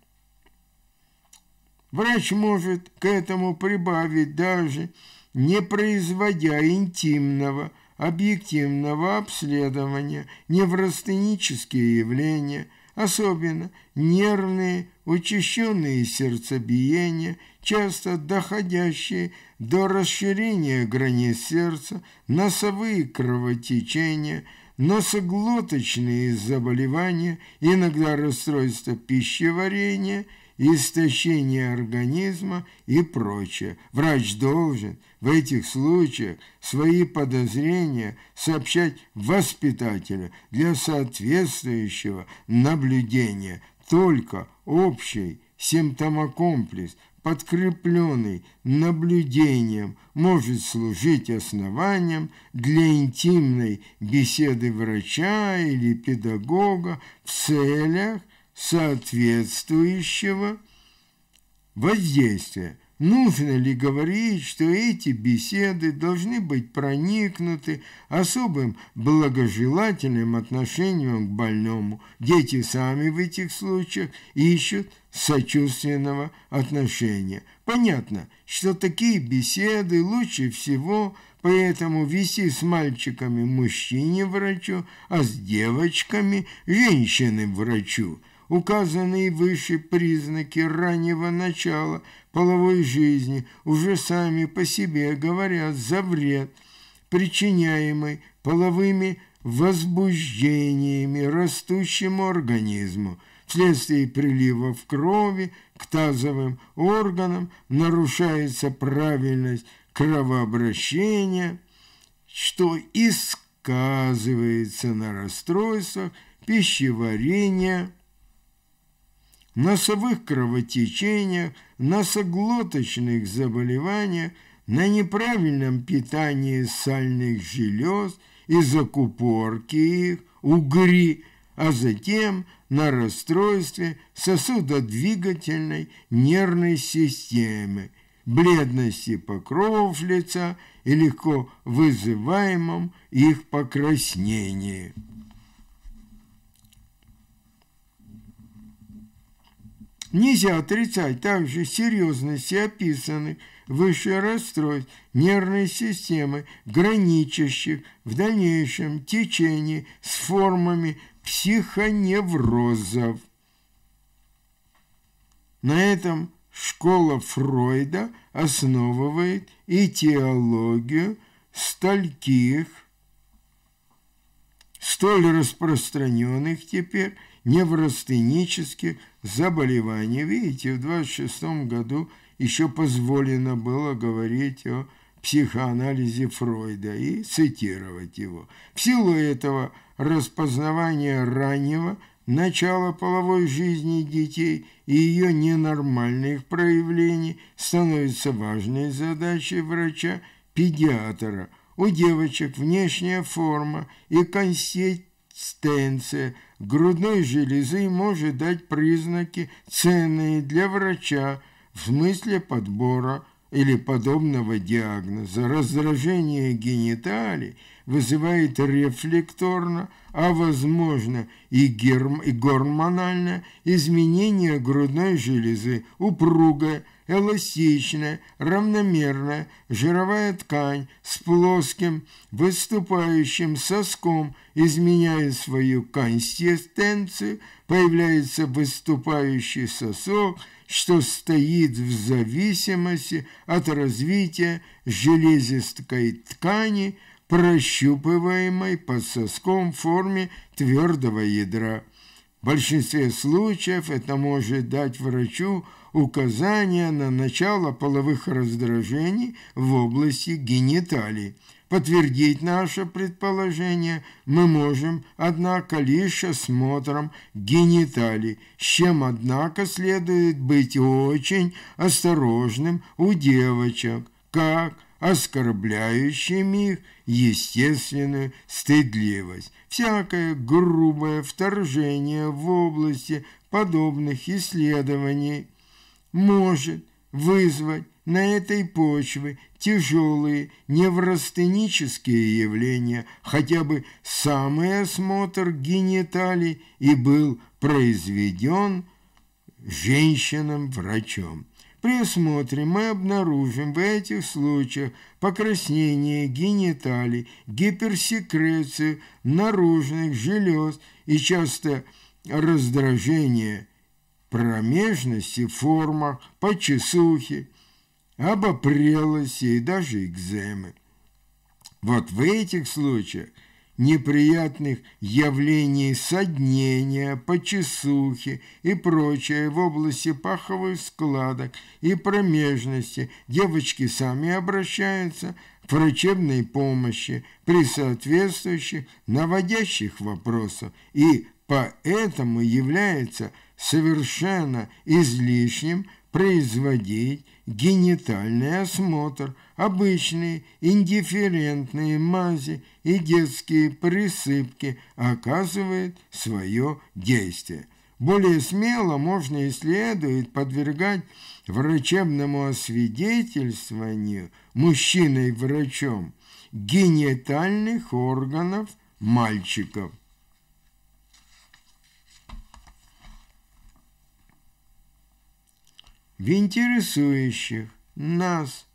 Врач может к этому прибавить даже, не производя интимного, объективного обследования, неврастенические явления, особенно нервные, учащенные сердцебиения, часто доходящие до расширения границ сердца, носовые кровотечения – носоглоточные заболевания, иногда расстройство пищеварения, истощение организма и прочее. Врач должен в этих случаях свои подозрения сообщать воспитателю для соответствующего наблюдения. Только общий симптомокомплекс подкрепленный наблюдением, может служить основанием для интимной беседы врача или педагога в целях соответствующего воздействия. Нужно ли говорить, что эти беседы должны быть проникнуты особым благожелательным отношением к больному? Дети сами в этих случаях ищут – сочувственного отношения. Понятно, что такие беседы лучше всего поэтому вести с мальчиками мужчине-врачу, а с девочками – женщины-врачу. Указанные выше признаки раннего начала половой жизни уже сами по себе говорят за вред, причиняемый половыми возбуждениями растущему организму – вследствие приливов крови к тазовым органам, нарушается правильность кровообращения, что и на расстройствах пищеварения, носовых кровотечениях, носоглоточных заболеваниях, на неправильном питании сальных желез и закупорки их, угри, а затем на расстройстве сосудодвигательной нервной системы, бледности покровов лица и легко вызываемом их покраснении. Нельзя отрицать также серьезности описанных выше расстройств нервной системы, граничащих в дальнейшем течении с формами психоневрозов. На этом школа Фройда основывает и теологию стольких, столь распространенных теперь неврастенических заболеваний. Видите, в 26 году еще позволено было говорить о психоанализе Фройда и цитировать его. В силу этого – распознавание раннего начала половой жизни детей и ее ненормальных проявлений становится важной задачей врача-педиатра. У девочек внешняя форма и консистенция грудной железы может дать признаки, ценные для врача в смысле подбора или подобного диагноза раздражение гениталий вызывает рефлекторно, а возможно и, герм, и гормонально изменение грудной железы, упругая, эластичная, равномерная жировая ткань с плоским, выступающим соском изменяет свою консистенцию – появляется выступающий сосок, что стоит в зависимости от развития железистой ткани, прощупываемой под соском в форме твердого ядра. В большинстве случаев это может дать врачу указание на начало половых раздражений в области гениталий – Подтвердить наше предположение мы можем, однако, лишь осмотром гениталий, с чем, однако, следует быть очень осторожным у девочек, как оскорбляющим их естественную стыдливость. Всякое грубое вторжение в области подобных исследований может вызвать на этой почве тяжелые неврастенические явления, хотя бы самый осмотр гениталий и был произведен женщинам-врачом. При осмотре мы обнаружим в этих случаях покраснение гениталий, гиперсекрецию наружных желез и часто раздражение промежности в формах, почесухи, обопрелась и даже экземы. Вот в этих случаях неприятных явлений соднения, почесухи и прочее в области паховых складок и промежности девочки сами обращаются к врачебной помощи при соответствующих наводящих вопросах и поэтому является совершенно излишним производить генитальный осмотр, обычные индифферентные мази и детские присыпки оказывает свое действие. Более смело можно и следует подвергать врачебному освидетельствованию мужчиной-врачом генитальных органов мальчиков – В интересующих нас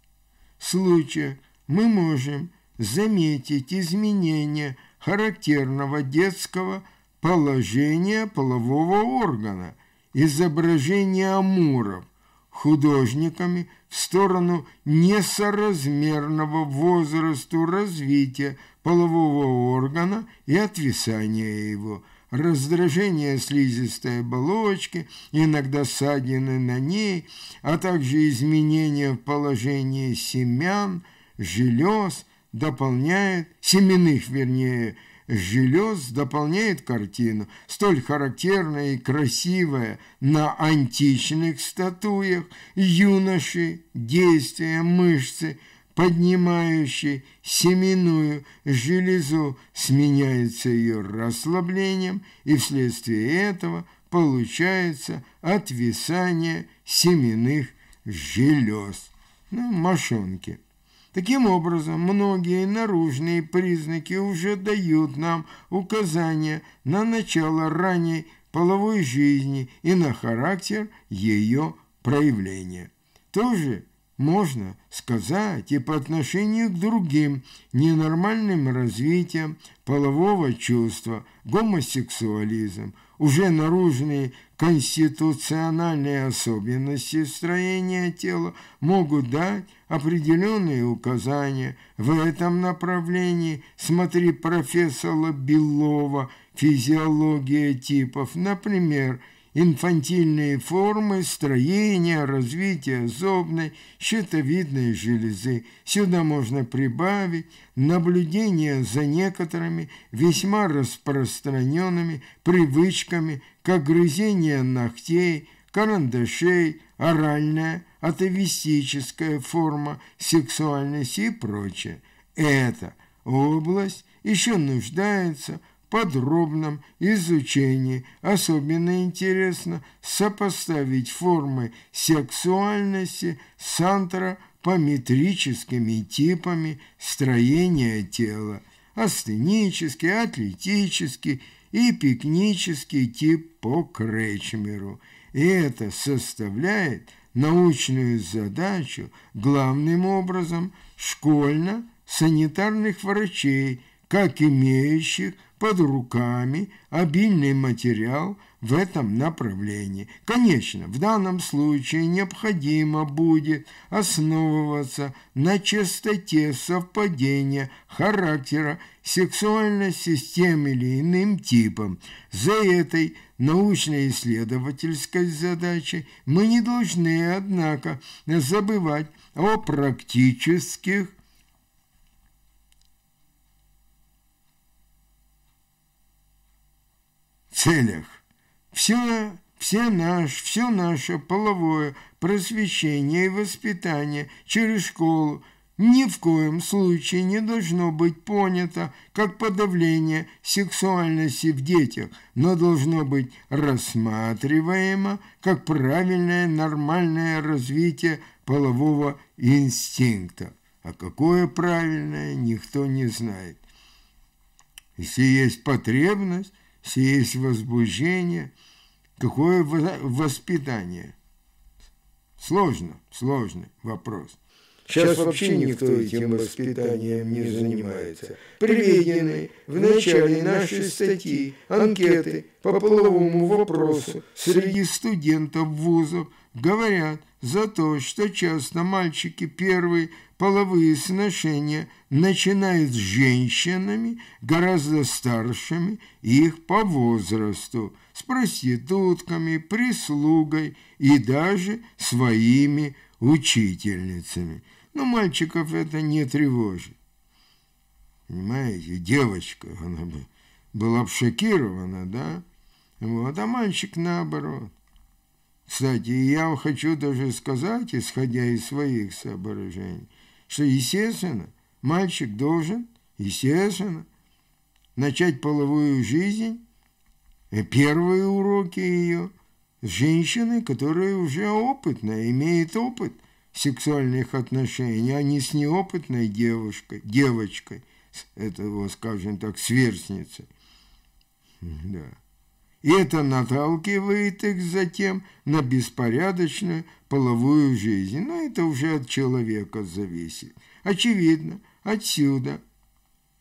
случаях мы можем заметить изменения характерного детского положения полового органа, изображение амуров художниками в сторону несоразмерного возрасту развития полового органа и отвисания его – раздражение слизистой оболочки, иногда ссадины на ней, а также изменения в положении семян, желез, дополняет, семенных, вернее, желез дополняет картину, столь характерная и красивая на античных статуях, юноши, действия, мышцы – поднимающей семенную железу, сменяется ее расслаблением, и вследствие этого получается отвисание семенных желез ну, мошонки. Таким образом, многие наружные признаки уже дают нам указания на начало ранней половой жизни и на характер ее проявления. Тоже можно сказать и по отношению к другим ненормальным развитиям полового чувства, гомосексуализм, уже наружные конституциональные особенности строения тела могут дать определенные указания в этом направлении. Смотри профессора Белова «Физиология типов», например, инфантильные формы строения, развития зобной, щитовидной железы. Сюда можно прибавить наблюдение за некоторыми весьма распространенными привычками, как грызение ногтей, карандашей, оральная, атовистическая форма сексуальности и прочее. Эта область еще нуждается подробном изучении особенно интересно сопоставить формы сексуальности с антропометрическими типами строения тела, астенический, атлетический и пикнический тип по Кречмеру. И это составляет научную задачу главным образом школьно-санитарных врачей, как имеющих – под руками обильный материал в этом направлении. Конечно, в данном случае необходимо будет основываться на частоте совпадения характера сексуальной системы или иным типом. За этой научно-исследовательской задачей мы не должны, однако, забывать о практических целях. Все, все наш, все наше половое просвещение и воспитание через школу ни в коем случае не должно быть понято как подавление сексуальности в детях, но должно быть рассматриваемо как правильное нормальное развитие полового инстинкта. А какое правильное, никто не знает. Если есть потребность, сие есть возбуждение, какое воспитание? Сложно, сложный вопрос. Сейчас вообще никто этим воспитанием не занимается. Приведены в начале нашей статьи анкеты по половому вопросу среди студентов вузов говорят за то, что часто мальчики первые половые сношения – начинает с женщинами, гораздо старшими их по возрасту, с проститутками, прислугой и даже своими учительницами. Но мальчиков это не тревожит. Понимаете, девочка, она бы была бы шокирована, да? Вот, а мальчик наоборот. Кстати, я хочу даже сказать, исходя из своих соображений, что, естественно, мальчик должен, естественно, начать половую жизнь, э, первые уроки ее с женщиной, которая уже опытная, имеет опыт сексуальных отношений, а не с неопытной девушкой, девочкой, этого, скажем так, сверстницей. Да. И это наталкивает их затем на беспорядочную половую жизнь. Но это уже от человека зависит. Очевидно, отсюда,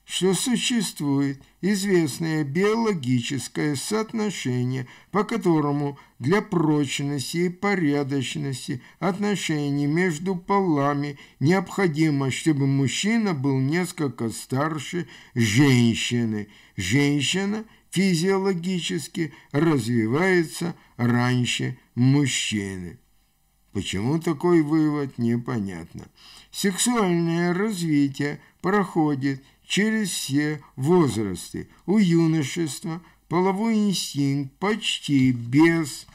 что существует известное биологическое соотношение, по которому для прочности и порядочности отношений между полами необходимо, чтобы мужчина был несколько старше женщины. Женщина физиологически развивается раньше мужчины. Почему такой вывод, непонятно. Сексуальное развитие проходит через все возрасты. У юношества половой инстинкт почти без...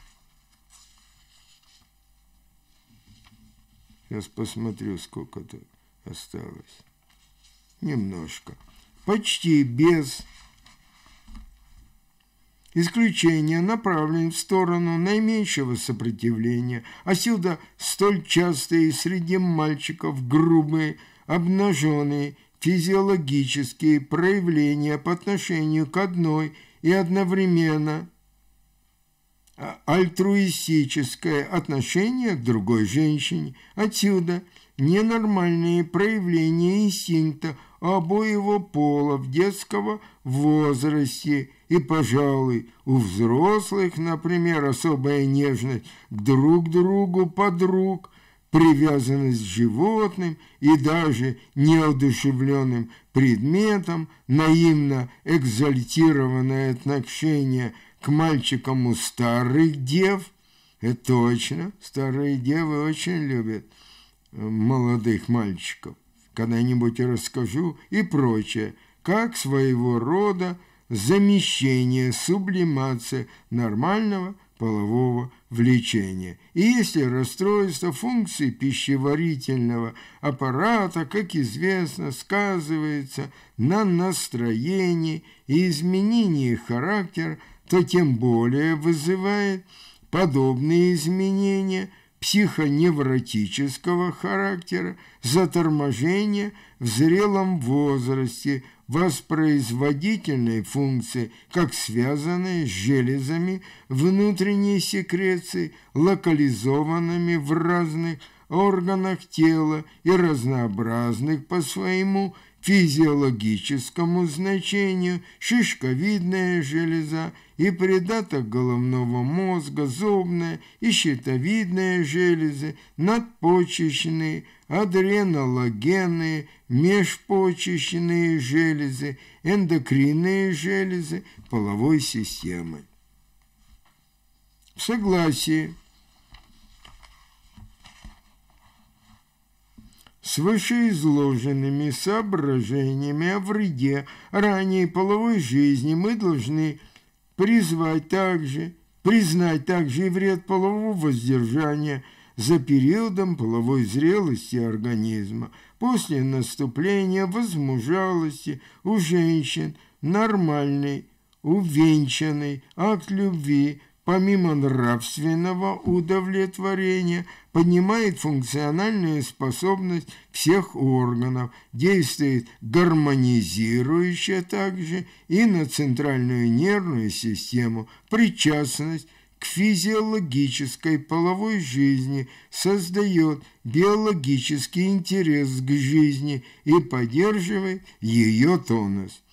Сейчас посмотрю, сколько тут осталось. Немножко. Почти без Исключение направлено в сторону наименьшего сопротивления, отсюда а столь частые среди мальчиков грубые, обнаженные, физиологические проявления по отношению к одной и одновременно а, альтруистическое отношение к другой женщине. Отсюда ненормальные проявления инстинкта обоего пола в детского возрасте и, пожалуй, у взрослых, например, особая нежность друг другу подруг, привязанность к животным и даже неодушевленным предметам, наивно экзальтированное отношение к мальчикам у старых дев. Это точно, старые девы очень любят э, молодых мальчиков. Когда-нибудь расскажу и прочее, как своего рода замещение, сублимация нормального полового влечения. И если расстройство функций пищеварительного аппарата, как известно, сказывается на настроении и изменении характера, то тем более вызывает подобные изменения психоневротического характера, заторможение в зрелом возрасте – воспроизводительной функции, как связанные с железами внутренней секреции, локализованными в разных органах тела и разнообразных по своему физиологическому значению шишковидная железа и придаток головного мозга, зубная и щитовидная железы, надпочечные, адреналогенные, межпочечные железы, эндокринные железы половой системы. В согласии с вышеизложенными соображениями о вреде ранней половой жизни мы должны призвать также, признать также и вред полового воздержания за периодом половой зрелости организма после наступления возмужалости у женщин нормальный, увенчанный акт любви помимо нравственного удовлетворения, поднимает функциональную способность всех органов, действует гармонизирующе также и на центральную нервную систему, причастность к физиологической половой жизни, создает биологический интерес к жизни и поддерживает ее тонус.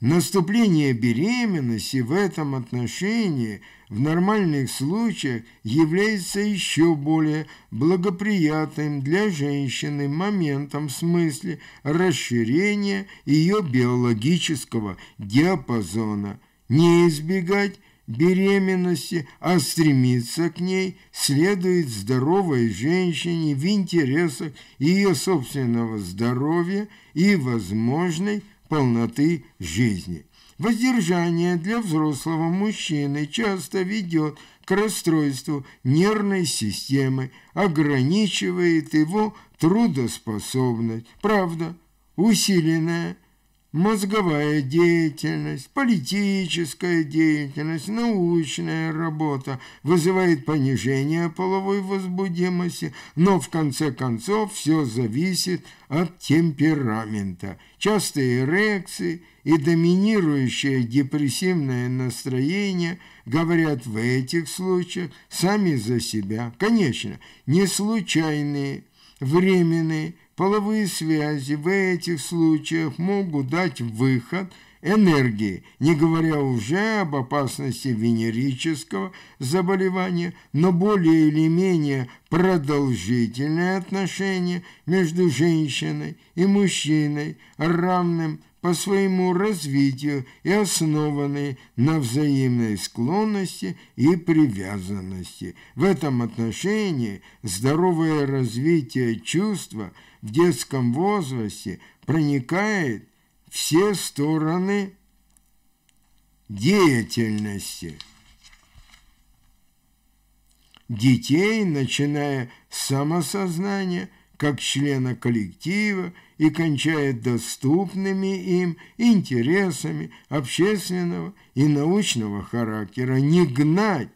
Наступление беременности в этом отношении – в нормальных случаях является еще более благоприятным для женщины моментом в смысле расширения ее биологического диапазона, не избегать беременности, а стремиться к ней следует здоровой женщине в интересах ее собственного здоровья и возможной полноты жизни. Воздержание для взрослого мужчины часто ведет к расстройству нервной системы, ограничивает его трудоспособность. Правда, усиленная мозговая деятельность, политическая деятельность, научная работа вызывает понижение половой возбудимости, но в конце концов все зависит от темперамента. Частые эрекции и доминирующее депрессивное настроение говорят в этих случаях сами за себя. Конечно, не случайные, временные, Половые связи в этих случаях могут дать выход энергии, не говоря уже об опасности венерического заболевания, но более или менее продолжительное отношение между женщиной и мужчиной равным по своему развитию и основанные на взаимной склонности и привязанности. В этом отношении здоровое развитие чувства – в детском возрасте проникает все стороны деятельности детей, начиная с самосознания, как члена коллектива и кончая доступными им интересами общественного и научного характера, не гнать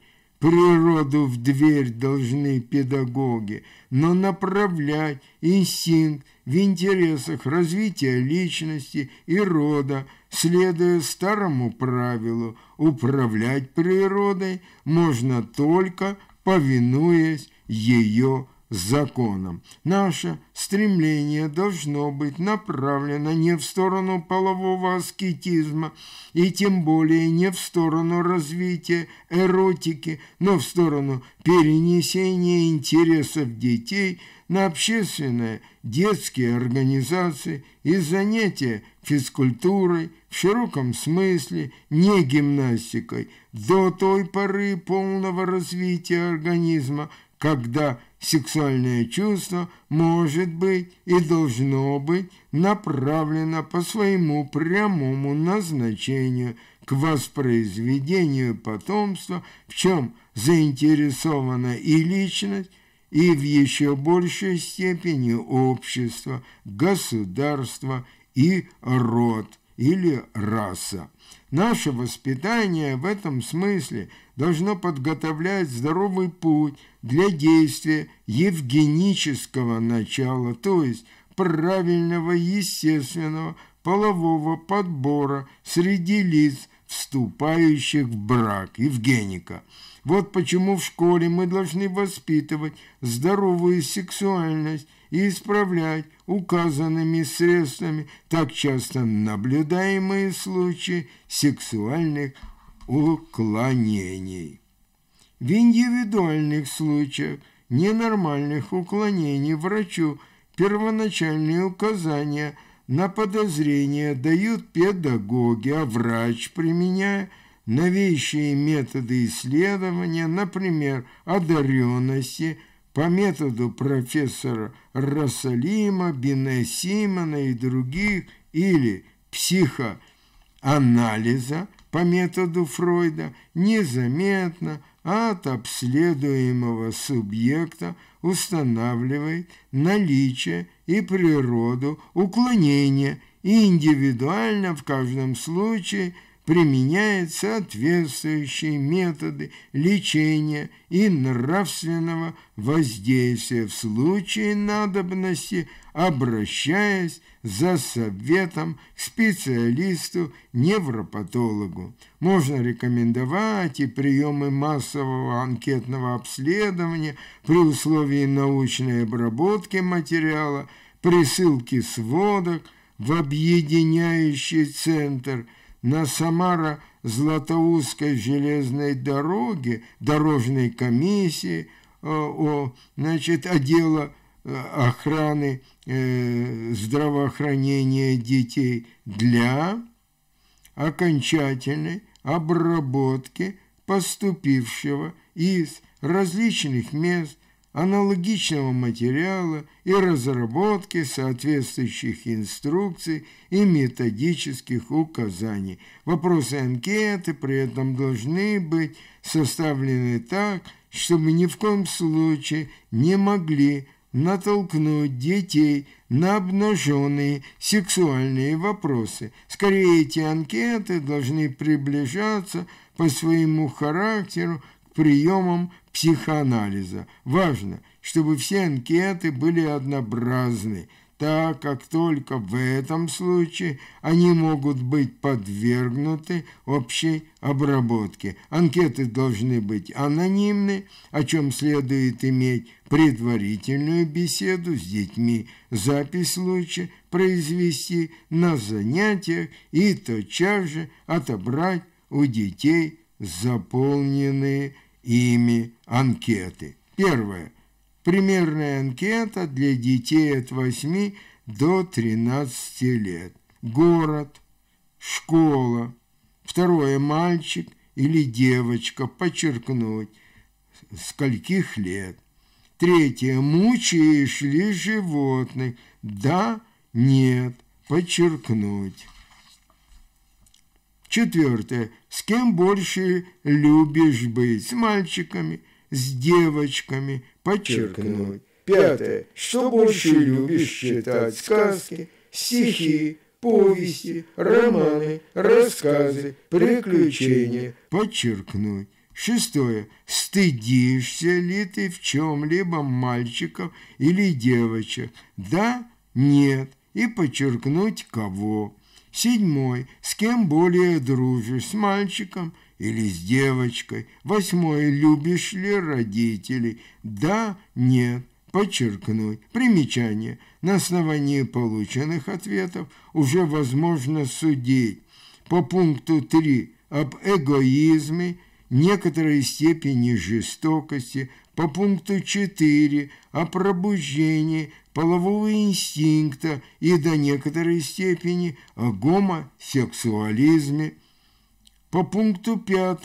Природу в дверь должны педагоги, но направлять инстинкт в интересах развития личности и рода, следуя старому правилу, управлять природой можно только повинуясь ее законом. Наше стремление должно быть направлено не в сторону полового аскетизма и тем более не в сторону развития эротики, но в сторону перенесения интересов детей на общественные детские организации и занятия физкультурой в широком смысле, не гимнастикой, до той поры полного развития организма, когда – сексуальное чувство может быть и должно быть направлено по своему прямому назначению к воспроизведению потомства, в чем заинтересована и личность, и в еще большей степени общество, государство и род или раса. Наше воспитание в этом смысле должно подготовлять здоровый путь для действия евгенического начала, то есть правильного естественного полового подбора среди лиц, вступающих в брак Евгеника. Вот почему в школе мы должны воспитывать здоровую сексуальность и исправлять указанными средствами так часто наблюдаемые случаи сексуальных уклонений. В индивидуальных случаях ненормальных уклонений врачу первоначальные указания на подозрения дают педагоги, а врач, применяя новейшие методы исследования, например, одаренности – по методу профессора Рассалима, Бине Симона и других, или психоанализа по методу Фройда, незаметно от обследуемого субъекта устанавливает наличие и природу уклонения и индивидуально в каждом случае – применяет соответствующие методы лечения и нравственного воздействия в случае надобности, обращаясь за советом к специалисту-невропатологу. Можно рекомендовать и приемы массового анкетного обследования при условии научной обработки материала, присылки сводок в объединяющий центр – на Самара златоустской железной дороге, дорожной комиссии, э, о, значит, отдела э, охраны э, здравоохранения детей для окончательной обработки поступившего из различных мест аналогичного материала и разработки соответствующих инструкций и методических указаний. Вопросы анкеты при этом должны быть составлены так, чтобы ни в коем случае не могли натолкнуть детей на обнаженные сексуальные вопросы. Скорее, эти анкеты должны приближаться по своему характеру к приемам психоанализа. Важно, чтобы все анкеты были однообразны, так как только в этом случае они могут быть подвергнуты общей обработке. Анкеты должны быть анонимны, о чем следует иметь предварительную беседу с детьми, запись случая произвести на занятиях и тотчас же отобрать у детей заполненные ими анкеты. Первое. Примерная анкета для детей от 8 до 13 лет. Город, школа. Второе. Мальчик или девочка, подчеркнуть, скольких лет. Третье. Мучаешь ли животных? Да, нет, подчеркнуть. Четвертое. С кем больше любишь быть? С мальчиками, с девочками? Подчеркнуть. Пятое. Что больше любишь читать? Сказки, стихи, повести, романы, рассказы, приключения. Подчеркнуть. Шестое. Стыдишься ли ты в чем-либо мальчиков или девочек? Да, нет. И подчеркнуть кого. Седьмой. С кем более дружишь, с мальчиком или с девочкой? Восьмой. Любишь ли родителей? Да, нет. Подчеркнуть. Примечание. На основании полученных ответов уже возможно судить. По пункту 3 об эгоизме, некоторой степени жестокости, по пункту 4 о пробуждении полового инстинкта и до некоторой степени о гомосексуализме, по пункту 5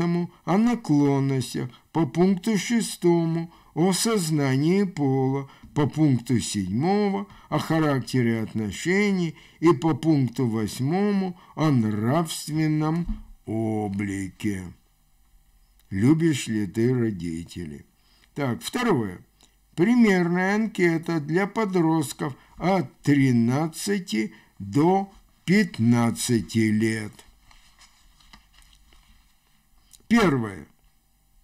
о наклонностях, по пункту 6 о сознании пола, по пункту 7 о характере отношений и по пункту 8 о нравственном облике. Любишь ли ты родителей? Так, второе. Примерная анкета для подростков от 13 до 15 лет. Первое.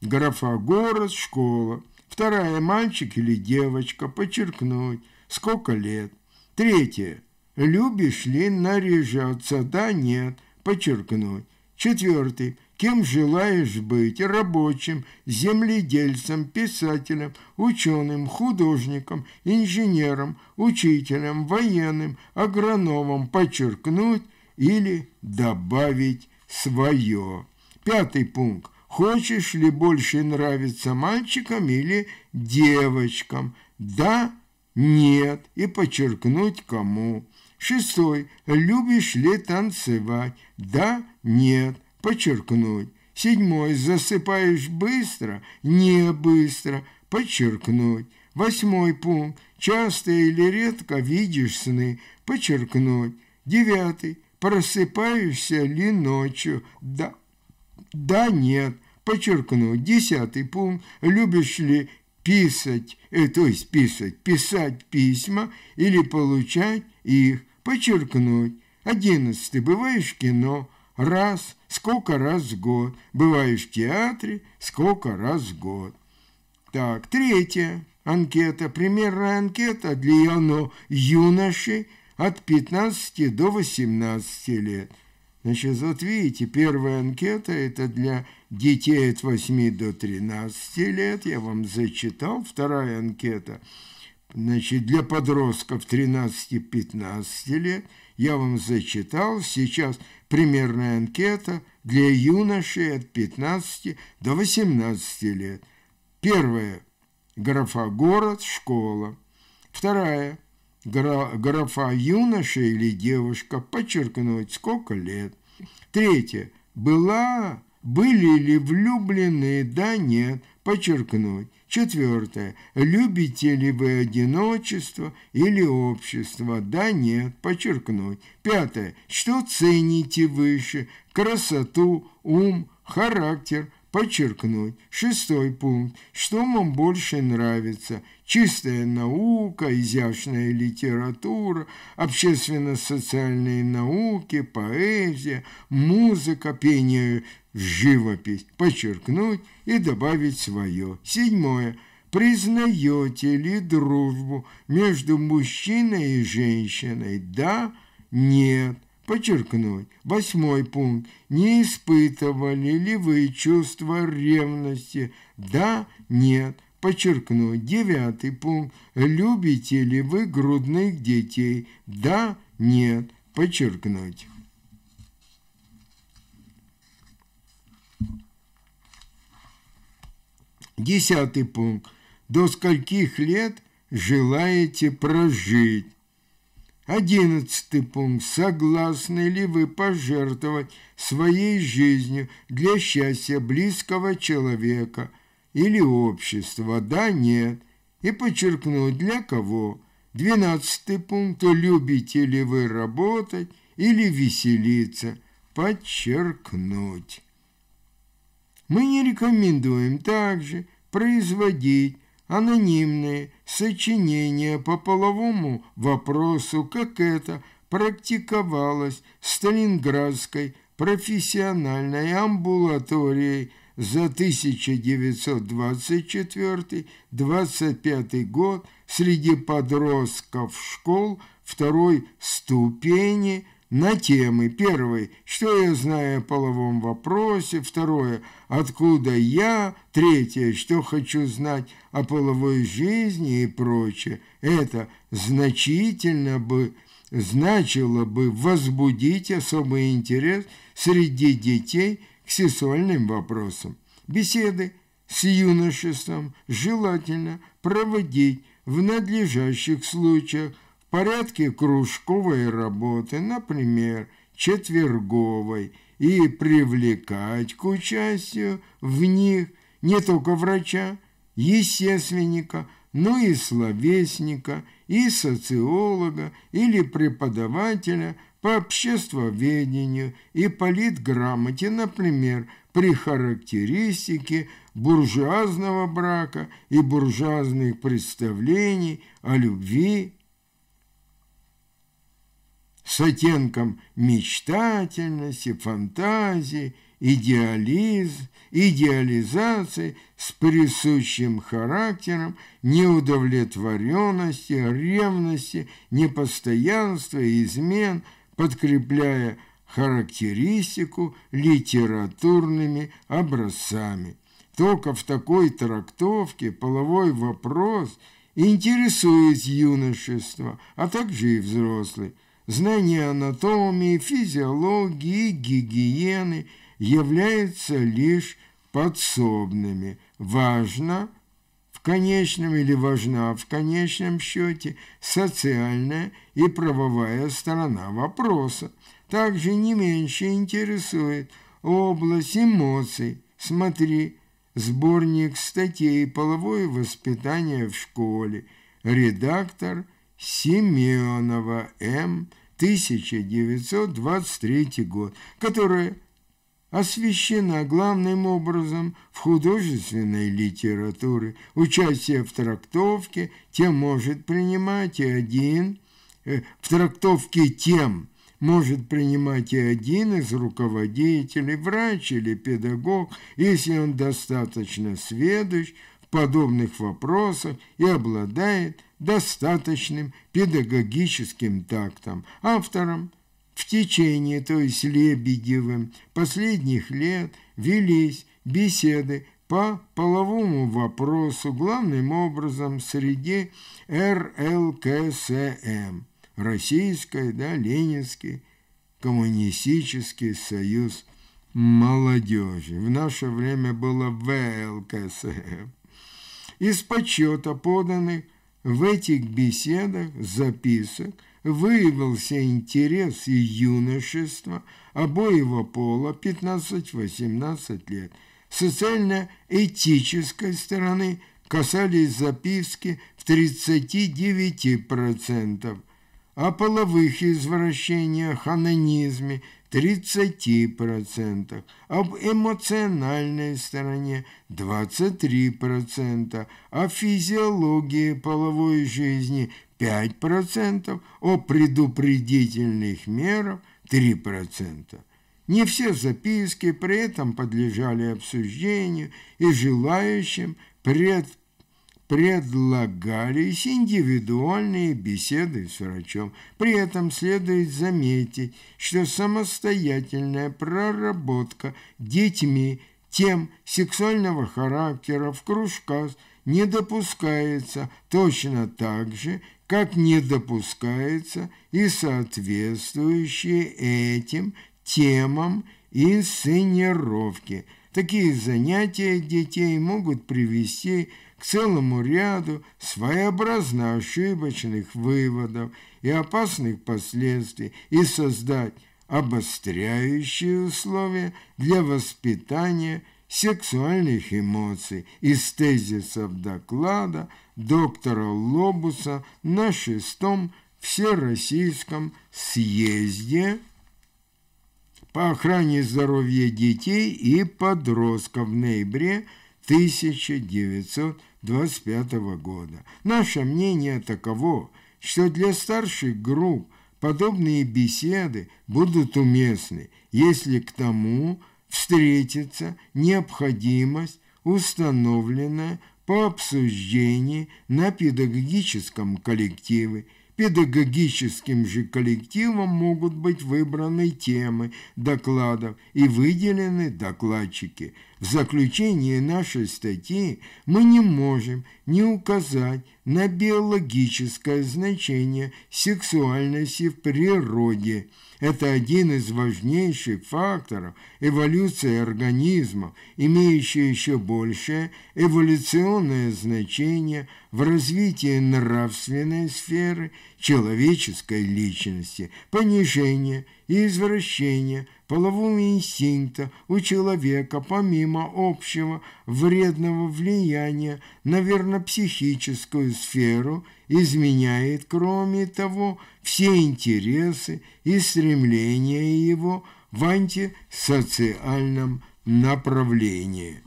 Графа город, школа. Вторая – мальчик или девочка, подчеркнуть, сколько лет. Третье – любишь ли наряжаться, да, нет, подчеркнуть. Четвертый – кем желаешь быть – рабочим, земледельцем, писателем, ученым, художником, инженером, учителем, военным, агрономом, подчеркнуть или добавить свое. Пятый пункт. Хочешь ли больше нравиться мальчикам или девочкам? Да, нет, и подчеркнуть кому. Шестой. Любишь ли танцевать? Да, нет, подчеркнуть. Седьмой, засыпаешь быстро, не быстро, подчеркнуть. Восьмой пункт, часто или редко видишь сны, подчеркнуть. Девятый, просыпаешься ли ночью, да, да, нет, подчеркнуть. Десятый пункт, любишь ли писать, э, то есть писать, писать письма или получать их, подчеркнуть. Одиннадцатый, бываешь в кино, раз – сколько раз в год. Бываю в театре сколько раз в год. Так, третья анкета. Примерная анкета для юношей от 15 до 18 лет. Значит, вот видите, первая анкета – это для детей от 8 до 13 лет, я вам зачитал. Вторая анкета, значит, для подростков 13-15 лет – я вам зачитал сейчас примерная анкета для юношей от 15 до 18 лет. Первое – графа город, школа. Вторая – графа юноша или девушка, подчеркнуть, сколько лет. Третье – была, были ли влюблены, да нет, подчеркнуть, Четвертое. Любите ли вы одиночество или общество? Да, нет, подчеркнуть. Пятое. Что цените выше? Красоту, ум, характер, подчеркнуть, шестой пункт, что вам больше нравится, чистая наука, изящная литература, общественно-социальные науки, поэзия, музыка, пение, живопись, подчеркнуть и добавить свое. Седьмое. Признаете ли дружбу между мужчиной и женщиной? Да, нет – Подчеркнуть. Восьмой пункт. Не испытывали ли вы чувство ревности? Да, нет. Подчеркнуть. Девятый пункт. Любите ли вы грудных детей? Да, нет. Подчеркнуть. Десятый пункт. До скольких лет желаете прожить? Одиннадцатый пункт. Согласны ли вы пожертвовать своей жизнью для счастья близкого человека или общества? Да, нет. И подчеркнуть, для кого? Двенадцатый пункт. Любите ли вы работать или веселиться? Подчеркнуть. Мы не рекомендуем также производить анонимные сочинения по половому вопросу, как это практиковалось в Сталинградской профессиональной амбулатории за 1924-25 год среди подростков школ второй ступени – на темы. Первый, что я знаю о половом вопросе. Второе, откуда я. Третье, что хочу знать о половой жизни и прочее. Это значительно бы значило бы возбудить особый интерес среди детей к сексуальным вопросам. Беседы с юношеством желательно проводить в надлежащих случаях порядке кружковой работы, например, четверговой, и привлекать к участию в них не только врача, естественника, но и словесника, и социолога или преподавателя по обществоведению и политграмоте, например, при характеристике буржуазного брака и буржуазных представлений о любви с оттенком мечтательности, фантазии, идеализ, идеализации с присущим характером неудовлетворенности, ревности, непостоянства и измен, подкрепляя характеристику литературными образцами. Только в такой трактовке половой вопрос интересует юношество, а также и взрослый – знание анатомии, физиологии, гигиены являются лишь подсобными. Важно в конечном или важна в конечном счете социальная и правовая сторона вопроса. Также не меньше интересует область эмоций. Смотри, сборник статей «Половое воспитание в школе», редактор Семенова М. 1923 год, которая освещена главным образом в художественной литературе. Участие в трактовке тем может принимать и один, э, в трактовке тем может принимать и один из руководителей, врач или педагог, если он достаточно сведущ в подобных вопросах и обладает достаточным педагогическим тактом. Автором в течение, то есть Лебедевым, последних лет велись беседы по половому вопросу главным образом среди РЛКСМ, эм Российской, да, Ленинский Коммунистический Союз Молодежи. В наше время было ВЛКСМ. Эм. Из подсчета поданных в этих беседах, записок выявился интерес и юношество обоего пола 15-18 лет. Социально-этической стороны касались записки в 39%, о половых извращениях, анонизме, 30%, об эмоциональной стороне 23%, о физиологии половой жизни 5%, о предупредительных мерах 3%. Не все записки при этом подлежали обсуждению и желающим пред предлагались индивидуальные беседы с врачом. При этом следует заметить, что самостоятельная проработка детьми тем сексуального характера в кружках не допускается точно так же, как не допускается и соответствующие этим темам инсценировки. Такие занятия детей могут привести к целому ряду своеобразно ошибочных выводов и опасных последствий и создать обостряющие условия для воспитания сексуальных эмоций из тезисов доклада доктора Лобуса на шестом Всероссийском съезде по охране здоровья детей и подростков в ноябре 1900 25 года. Наше мнение таково, что для старших групп подобные беседы будут уместны, если к тому встретится необходимость, установленная по обсуждении на педагогическом коллективе Педагогическим же коллективом могут быть выбраны темы докладов и выделены докладчики. В заключении нашей статьи мы не можем не указать на биологическое значение сексуальности в природе – это один из важнейших факторов эволюции организма, имеющий еще большее эволюционное значение в развитии нравственной сферы человеческой личности, понижение и извращение полового инстинкта у человека помимо общего вредного влияния на психическую сферу изменяет, кроме того, все интересы и стремления его в антисоциальном направлении.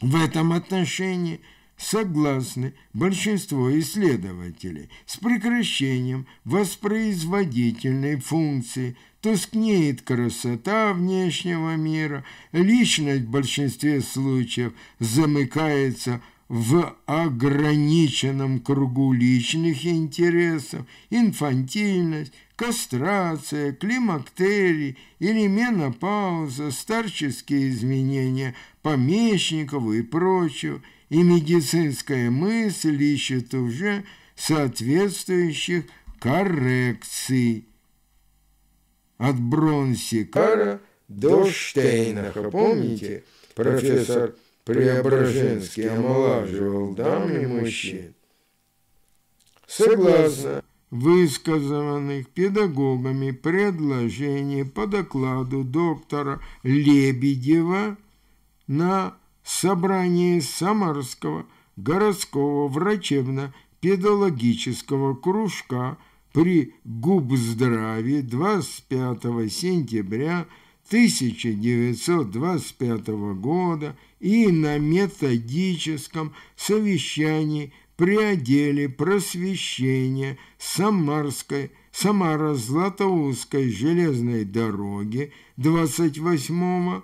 В этом отношении согласны большинство исследователей с прекращением воспроизводительной функции тускнеет красота внешнего мира, личность в большинстве случаев замыкается в ограниченном кругу личных интересов, инфантильность, кастрация, климактерий или менопауза, старческие изменения помещников и прочего, и медицинская мысль ищет уже соответствующих коррекций. От Бронсикара до Штейнаха, помните, профессор Преображенский омолаживал дам и мужчин. Согласна, высказанных педагогами предложений по докладу доктора Лебедева на собрании Самарского городского врачебно-педагогического кружка при Губздраве 25 сентября 1925 года и на методическом совещании при отделе просвещения Самарской, Самаро-Златоустской железной дороги 28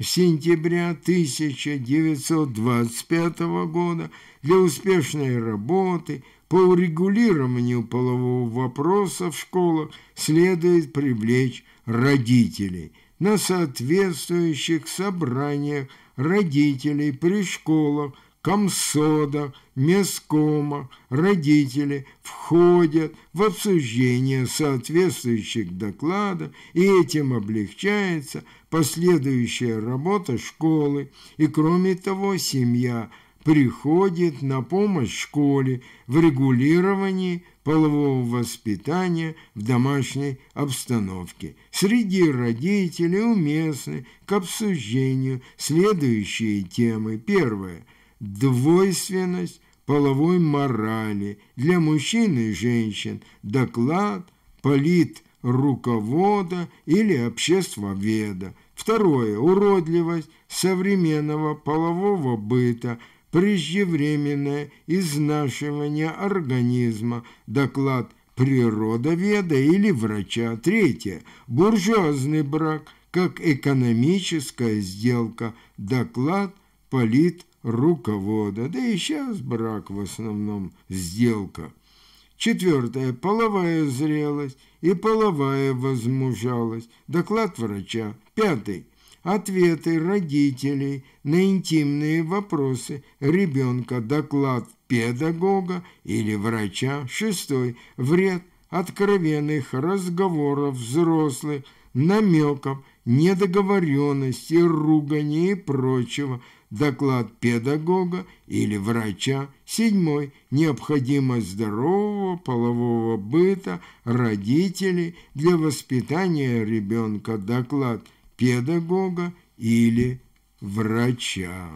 сентября 1925 года для успешной работы по урегулированию полового вопроса в школах следует привлечь родителей на соответствующих собраниях родителей при школах комсода, мескома, родители входят в обсуждение соответствующих докладов, и этим облегчается последующая работа школы, и кроме того семья приходит на помощь школе в регулировании полового воспитания в домашней обстановке. Среди родителей уместны к обсуждению следующие темы. Первое – двойственность половой морали для мужчин и женщин, доклад, полит руковода или обществоведа. Второе – уродливость современного полового быта, преждевременное изнашивание организма, доклад природоведа или врача. Третье – буржуазный брак как экономическая сделка, доклад политруковода руковода, да и сейчас брак в основном сделка. Четвертое. Половая зрелость и половая возмужалость. Доклад врача. Пятый. Ответы родителей на интимные вопросы ребенка. Доклад педагога или врача. Шестой. Вред откровенных разговоров взрослых, намеков, недоговоренности, ругани и прочего – доклад педагога или врача. Седьмой – необходимость здорового полового быта родителей для воспитания ребенка, доклад педагога или врача.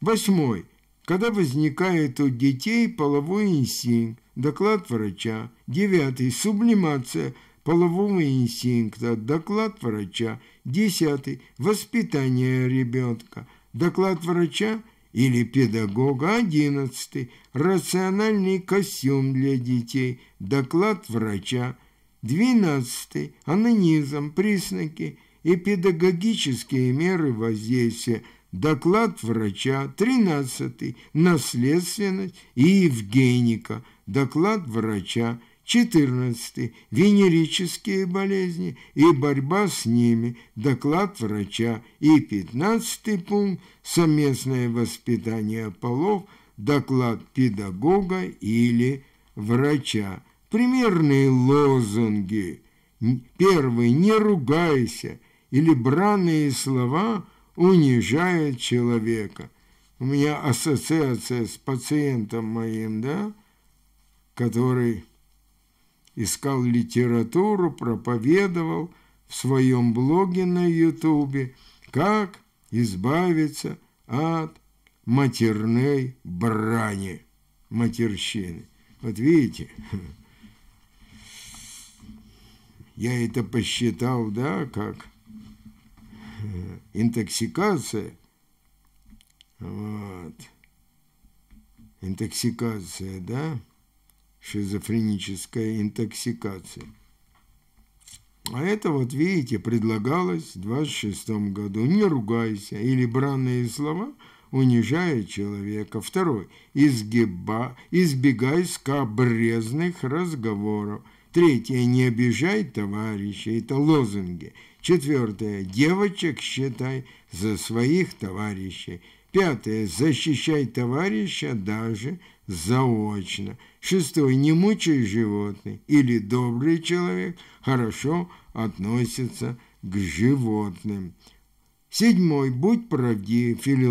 Восьмой. Когда возникает у детей половой инстинкт, доклад врача. Девятый. Сублимация – полового инстинкта, доклад врача. Десятый. Воспитание ребенка, доклад врача или педагога. Одиннадцатый. Рациональный костюм для детей, доклад врача. Двенадцатый. Анонизм, признаки и педагогические меры воздействия – доклад врача, Тринадцатый. наследственность и Евгеника, доклад врача, четырнадцатый Венерические болезни и борьба с ними. Доклад врача. И пятнадцатый пункт. Совместное воспитание полов. Доклад педагога или врача. Примерные лозунги. Первый. Не ругайся. Или бранные слова унижают человека. У меня ассоциация с пациентом моим, да, который искал литературу, проповедовал в своем блоге на Ютубе «Как избавиться от матерной брани, матерщины». Вот видите, я это посчитал, да, как интоксикация. Вот. Интоксикация, да? шизофреническая интоксикация. А это, вот видите, предлагалось в 26 году. Не ругайся или бранные слова унижают человека. Второй. Изгиба, избегай скабрезных разговоров. Третье. Не обижай товарища. Это лозунги. Четвертое. Девочек считай за своих товарищей. Пятое. Защищай товарища даже заочно. Шестой. Не мучай животных. Или добрый человек хорошо относится к животным. Седьмой. Будь правдив, или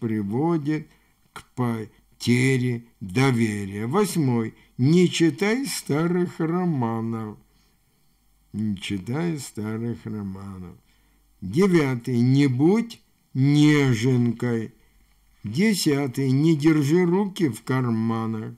приводит к потере доверия. Восьмой. Не читай старых романов. Не читай старых романов. Девятый. Не будь неженкой. Десятый. Не держи руки в карманах.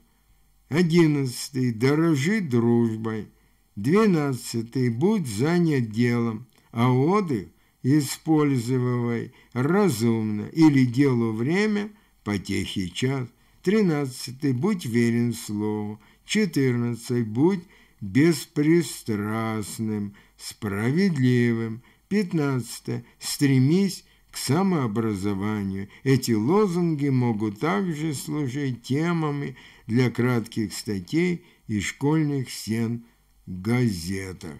Одиннадцатый. Дорожи дружбой. Двенадцатый. Будь занят делом, а отдых использовай разумно или делу время, потехи час. Тринадцатый. Будь верен слову. Четырнадцатый. Будь беспристрастным, справедливым. Пятнадцатое. Стремись к самообразованию. Эти лозунги могут также служить темами для кратких статей и школьных стен газетах.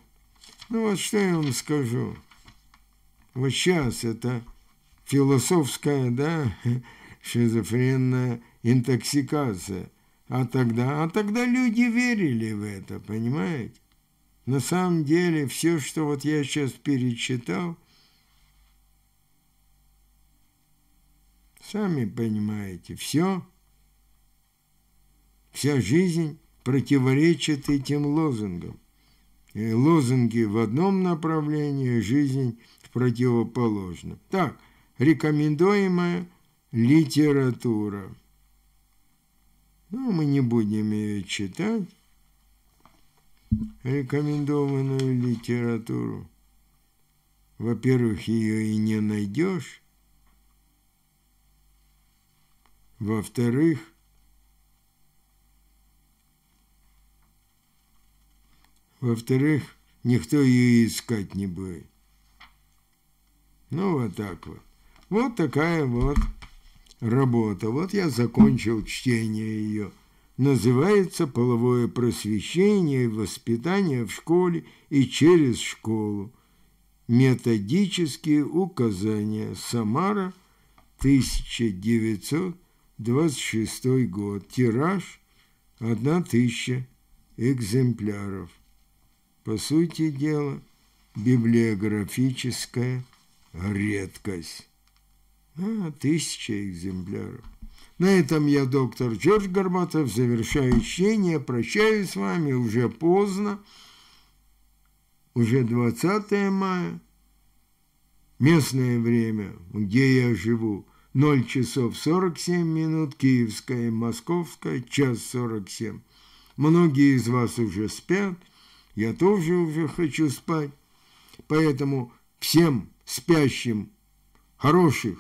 Ну вот что я вам скажу. Вот сейчас это философская, да, шизофренная интоксикация. А тогда, а тогда люди верили в это, понимаете? На самом деле все, что вот я сейчас перечитал – Сами понимаете, все, вся жизнь противоречит этим лозунгам. И лозунги в одном направлении, жизнь в противоположном. Так, рекомендуемая литература. Ну, мы не будем ее читать, рекомендованную литературу. Во-первых, ее и не найдешь, Во-вторых, во-вторых, никто ее искать не будет. Ну, вот так вот. Вот такая вот работа. Вот я закончил чтение ее. Называется «Половое просвещение и воспитание в школе и через школу». Методические указания. Самара, 1900 26 год. Тираж – 1000 экземпляров. По сути дела, библиографическая редкость. А, тысяча экземпляров. На этом я, доктор Джордж Горбатов, завершаю чтение, прощаюсь с вами, уже поздно, уже 20 мая, местное время, где я живу – 0 часов 47 минут, Киевская и Московская, час 47. Многие из вас уже спят, я тоже уже хочу спать. Поэтому всем спящим хороших,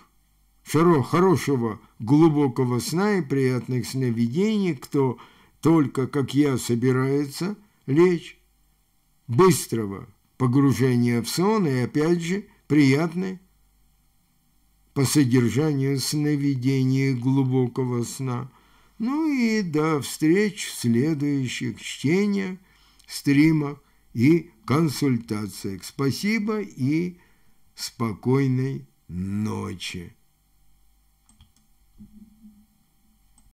широ, хорошего глубокого сна и приятных сновидений, кто только, как я, собирается лечь, быстрого погружения в сон и, опять же, приятной по содержанию сновидений глубокого сна, ну и до встреч в следующих чтениях, стримах и консультациях. Спасибо и спокойной ночи.